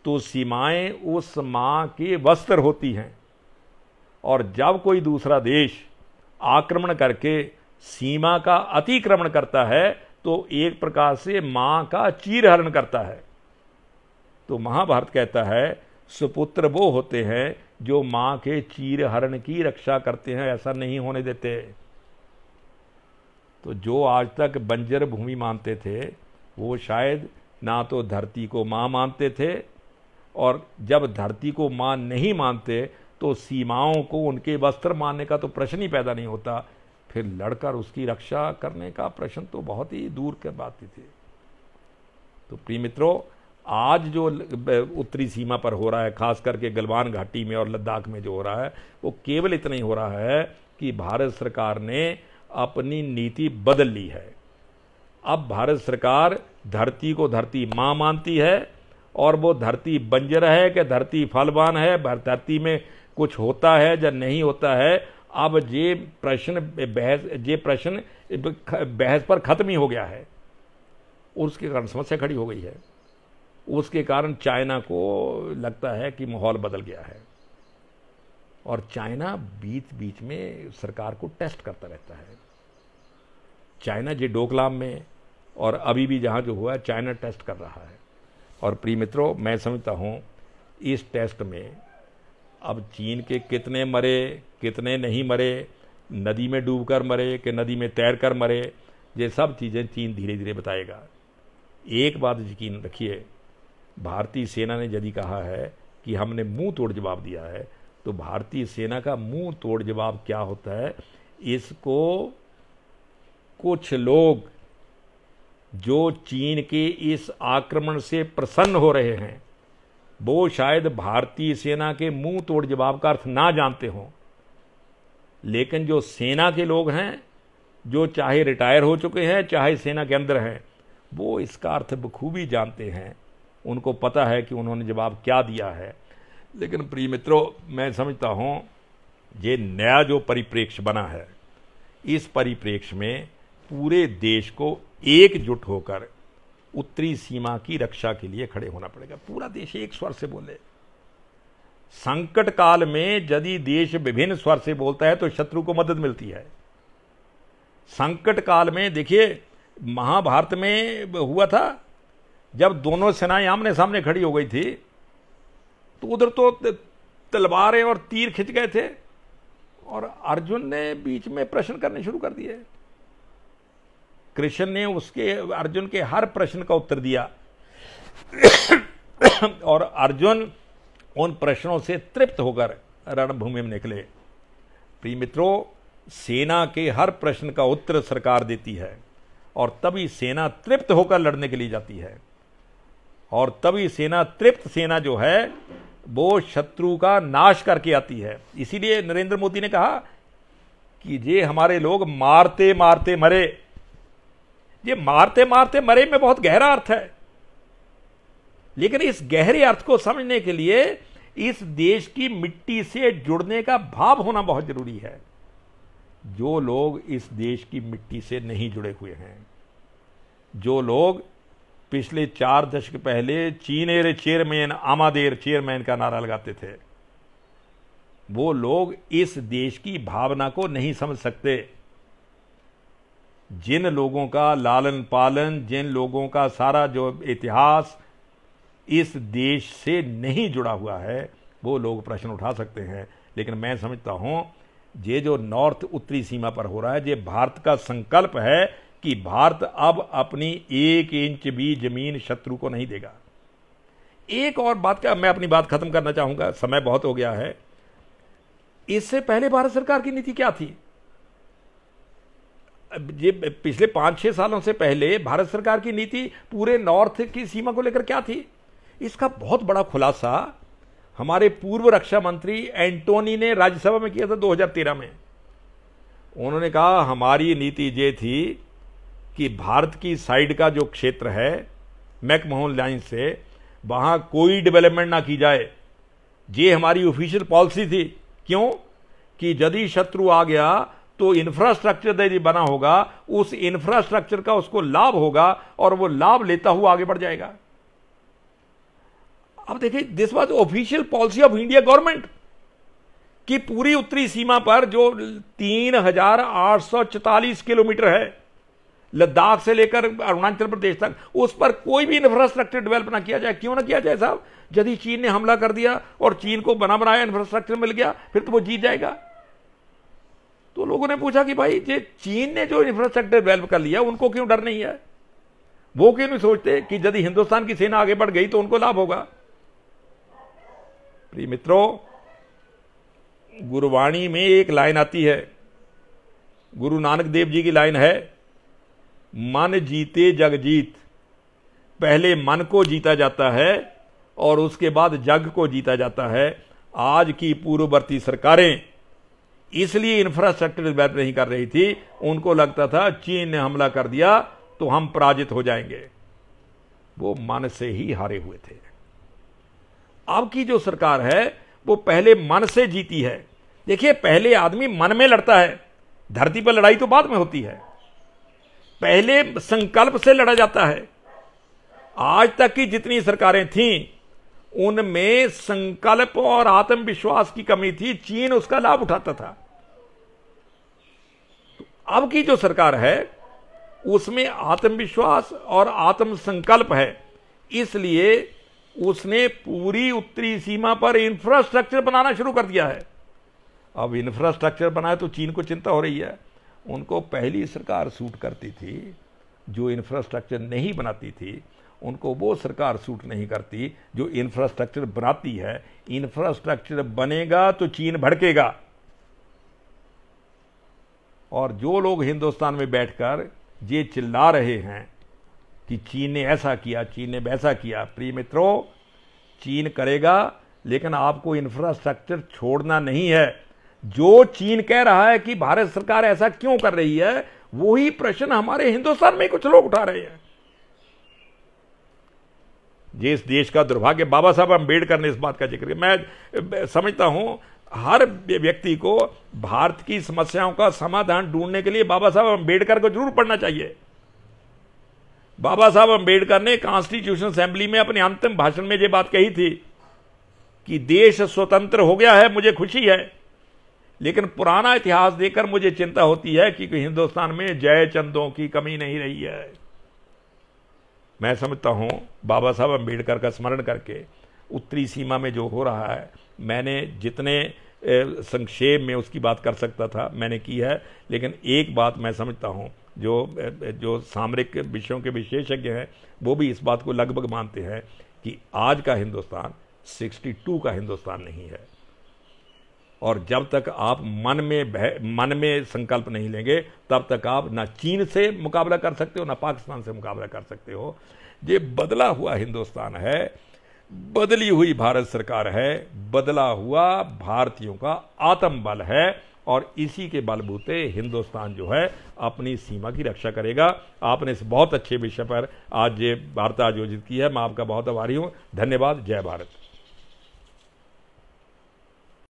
तो सीमाएं उस माँ के वस्त्र होती हैं और जब कोई दूसरा देश आक्रमण करके सीमा का अतिक्रमण करता है तो एक प्रकार से माँ का चीरहरण करता है तो महाभारत कहता है सुपुत्र वो होते हैं जो माँ के चीरहरण की रक्षा करते हैं ऐसा नहीं होने देते तो जो आज तक बंजर भूमि मानते थे वो शायद ना तो धरती को माँ मानते थे और जब धरती को माँ नहीं मानते तो सीमाओं को उनके वस्त्र मानने का तो प्रश्न ही पैदा नहीं होता फिर लड़कर उसकी रक्षा करने का प्रश्न तो बहुत ही दूर की बात थी तो प्रिय मित्रों आज जो उत्तरी सीमा पर हो रहा है खास करके गलवान घाटी में और लद्दाख में जो हो रहा है वो केवल इतना ही हो रहा है कि भारत सरकार ने अपनी नीति बदल ली है अब भारत सरकार धरती को धरती माँ मानती है और वो धरती बंजर है कि धरती फलवान है धरती में कुछ होता है या नहीं होता है अब ये प्रश्न बहस ये प्रश्न बहस पर खत्म ही हो गया है उसके कारण समस्या खड़ी हो गई है उसके कारण चाइना को लगता है कि माहौल बदल गया है और चाइना बीच बीच में सरकार को टेस्ट करता रहता है चाइना जी डोकलाम में और अभी भी जहाँ जो हुआ है चाइना टेस्ट कर रहा है और प्रिय मित्रों मैं समझता हूँ इस टेस्ट में अब चीन के कितने मरे कितने नहीं मरे नदी में डूब कर मरे कि नदी में तैर कर मरे ये सब चीज़ें चीन धीरे धीरे बताएगा एक बात यकीन रखिए भारतीय सेना ने यदि कहा है कि हमने मुंह तोड़ जवाब दिया है तो भारतीय सेना का मुंह तोड़ जवाब क्या होता है इसको कुछ लोग जो चीन के इस आक्रमण से प्रसन्न हो रहे हैं वो शायद भारतीय सेना के मुंह तोड़ जवाब का अर्थ ना जानते हों लेकिन जो सेना के लोग हैं जो चाहे रिटायर हो चुके हैं चाहे सेना के अंदर हैं वो इसका अर्थ बखूबी जानते हैं उनको पता है कि उन्होंने जवाब क्या दिया है लेकिन प्रिय मित्रों मैं समझता हूँ ये नया जो परिप्रेक्ष्य बना है इस परिप्रेक्ष्य में पूरे देश को एकजुट होकर उत्तरी सीमा की रक्षा के लिए खड़े होना पड़ेगा पूरा देश एक स्वर से बोले संकट काल में यदि देश विभिन्न स्वर से बोलता है तो शत्रु को मदद मिलती है संकट काल में देखिए महाभारत में हुआ था जब दोनों सेनाएं आमने सामने खड़ी हो गई थी तो उधर तो तलवारें और तीर खिंच गए थे और अर्जुन ने बीच में प्रश्न करने शुरू कर दिए कृष्ण ने उसके अर्जुन के हर प्रश्न का उत्तर दिया और अर्जुन उन प्रश्नों से तृप्त होकर रणभूमि में निकले प्रिय मित्रों सेना के हर प्रश्न का उत्तर सरकार देती है और तभी सेना तृप्त होकर लड़ने के लिए जाती है और तभी सेना तृप्त सेना जो है वो शत्रु का नाश करके आती है इसीलिए नरेंद्र मोदी ने कहा कि ये हमारे लोग मारते मारते मरे ये मारते मारते मरे में बहुत गहरा अर्थ है लेकिन इस गहरे अर्थ को समझने के लिए इस देश की मिट्टी से जुड़ने का भाव होना बहुत जरूरी है जो लोग इस देश की मिट्टी से नहीं जुड़े हुए हैं जो लोग पिछले चार दशक पहले चीनेर चेयरमैन आमादेर चेयरमैन का नारा लगाते थे वो लोग इस देश की भावना को नहीं समझ सकते जिन लोगों का लालन पालन जिन लोगों का सारा जो इतिहास इस देश से नहीं जुड़ा हुआ है वो लोग प्रश्न उठा सकते हैं लेकिन मैं समझता हूँ ये जो नॉर्थ उत्तरी सीमा पर हो रहा है ये भारत का संकल्प है कि भारत अब अपनी एक इंच भी जमीन शत्रु को नहीं देगा एक और बात का मैं अपनी बात खत्म करना चाहूंगा समय बहुत हो गया है इससे पहले भारत सरकार की नीति क्या थी ये पिछले पाँच छः सालों से पहले भारत सरकार की नीति पूरे नॉर्थ की सीमा को लेकर क्या थी इसका बहुत बड़ा खुलासा हमारे पूर्व रक्षा मंत्री एंटोनी ने राज्यसभा में किया था 2013 में उन्होंने कहा हमारी नीति ये थी कि भारत की साइड का जो क्षेत्र है मैकमोहन लाइन से वहां कोई डेवलपमेंट ना की जाए ये हमारी ऑफिशियल पॉलिसी थी क्यों कि यदि शत्रु आ गया तो इंफ्रास्ट्रक्चर यदि बना होगा उस इंफ्रास्ट्रक्चर का उसको लाभ होगा और वो लाभ लेता हुआ आगे बढ़ जाएगा अब देखिए this was official policy of India government कि पूरी उत्तरी सीमा पर जो तीन हजार आठ सौ चौतालीस किलोमीटर है लद्दाख से लेकर अरुणाचल प्रदेश तक उस पर कोई भी इंफ्रास्ट्रक्चर डेवलप ना किया जाए क्यों ना किया जाए साहब यदि चीन ने हमला कर दिया और चीन को बना बनाया इंफ्रास्ट्रक्चर मिल गया फिर तो वो जीत जाएगा तो लोगों ने पूछा कि भाई ये चीन ने जो इंफ्रास्ट्रक्चर डेवलप कर लिया उनको क्यों डर नहीं है वो क्यों नहीं सोचते कि यदि हिंदुस्तान की सेना आगे बढ़ गई तो उनको लाभ होगा प्रिय मित्रों गुरुवाणी में एक लाइन आती है गुरु नानक देव जी की लाइन है मन जीते जग जीत पहले मन को जीता जाता है और उसके बाद जग को जीता जाता है आज की पूर्ववर्ती सरकारें इसलिए इंफ्रास्ट्रक्चर डेवलप नहीं कर रही थी उनको लगता था चीन ने हमला कर दिया तो हम पराजित हो जाएंगे वो मन से ही हारे हुए थे अब की जो सरकार है वो पहले मन से जीती है देखिए पहले आदमी मन में लड़ता है धरती पर लड़ाई तो बाद में होती है पहले संकल्प से लड़ा जाता है आज तक की जितनी सरकारें थीं उनमें संकल्प और आत्मविश्वास की कमी थी चीन उसका लाभ उठाता था तो अब की जो सरकार है उसमें आत्मविश्वास और आत्मसंकल्प है इसलिए उसने पूरी उत्तरी सीमा पर इंफ्रास्ट्रक्चर बनाना शुरू कर दिया है अब इंफ्रास्ट्रक्चर बनाए तो चीन को चिंता हो रही है उनको पहली सरकार सूट करती थी जो इंफ्रास्ट्रक्चर नहीं बनाती थी उनको वो सरकार सूट नहीं करती जो इंफ्रास्ट्रक्चर बनाती है इंफ्रास्ट्रक्चर बनेगा तो चीन भड़केगा और जो लोग हिंदुस्तान में बैठकर ये चिल्ला रहे हैं कि चीन ने ऐसा किया चीन ने वैसा किया प्रिय मित्रों चीन करेगा लेकिन आपको इंफ्रास्ट्रक्चर छोड़ना नहीं है जो चीन कह रहा है कि भारत सरकार ऐसा क्यों कर रही है वही प्रश्न हमारे हिंदुस्तान में कुछ लोग उठा रहे हैं जिस देश का दुर्भाग्य बाबा साहब अम्बेडकर ने इस बात का जिक्र किया मैं समझता हूँ हर व्यक्ति को भारत की समस्याओं का समाधान ढूंढने के लिए बाबा साहब अम्बेडकर को जरूर पढ़ना चाहिए बाबा साहब अम्बेडकर ने कॉन्स्टिट्यूशन असेंबली में अपने अंतिम भाषण में ये बात कही थी कि देश स्वतंत्र हो गया है मुझे खुशी है लेकिन पुराना इतिहास देखकर मुझे चिंता होती है कि हिंदुस्तान में जय चंदों की कमी नहीं रही है मैं समझता हूँ बाबा साहब अम्बेडकर का स्मरण करके उत्तरी सीमा में जो हो रहा है मैंने जितने संक्षेप में उसकी बात कर सकता था मैंने की है लेकिन एक बात मैं समझता हूँ जो जो सामरिक विषयों के विशेषज्ञ हैं वो भी इस बात को लगभग मानते हैं कि आज का हिंदुस्तान 62 का हिंदुस्तान नहीं है और जब तक आप मन में मन में संकल्प नहीं लेंगे तब तक आप ना चीन से मुकाबला कर सकते हो ना पाकिस्तान से मुकाबला कर सकते हो ये बदला हुआ हिंदुस्तान है बदली हुई भारत सरकार है बदला हुआ भारतीयों का आत्म बल है और इसी के बलबूते हिंदुस्तान जो है अपनी सीमा की रक्षा करेगा आपने इस बहुत अच्छे विषय पर आज ये वार्ता आयोजित की है मैं आपका बहुत आभारी हूँ धन्यवाद जय भारत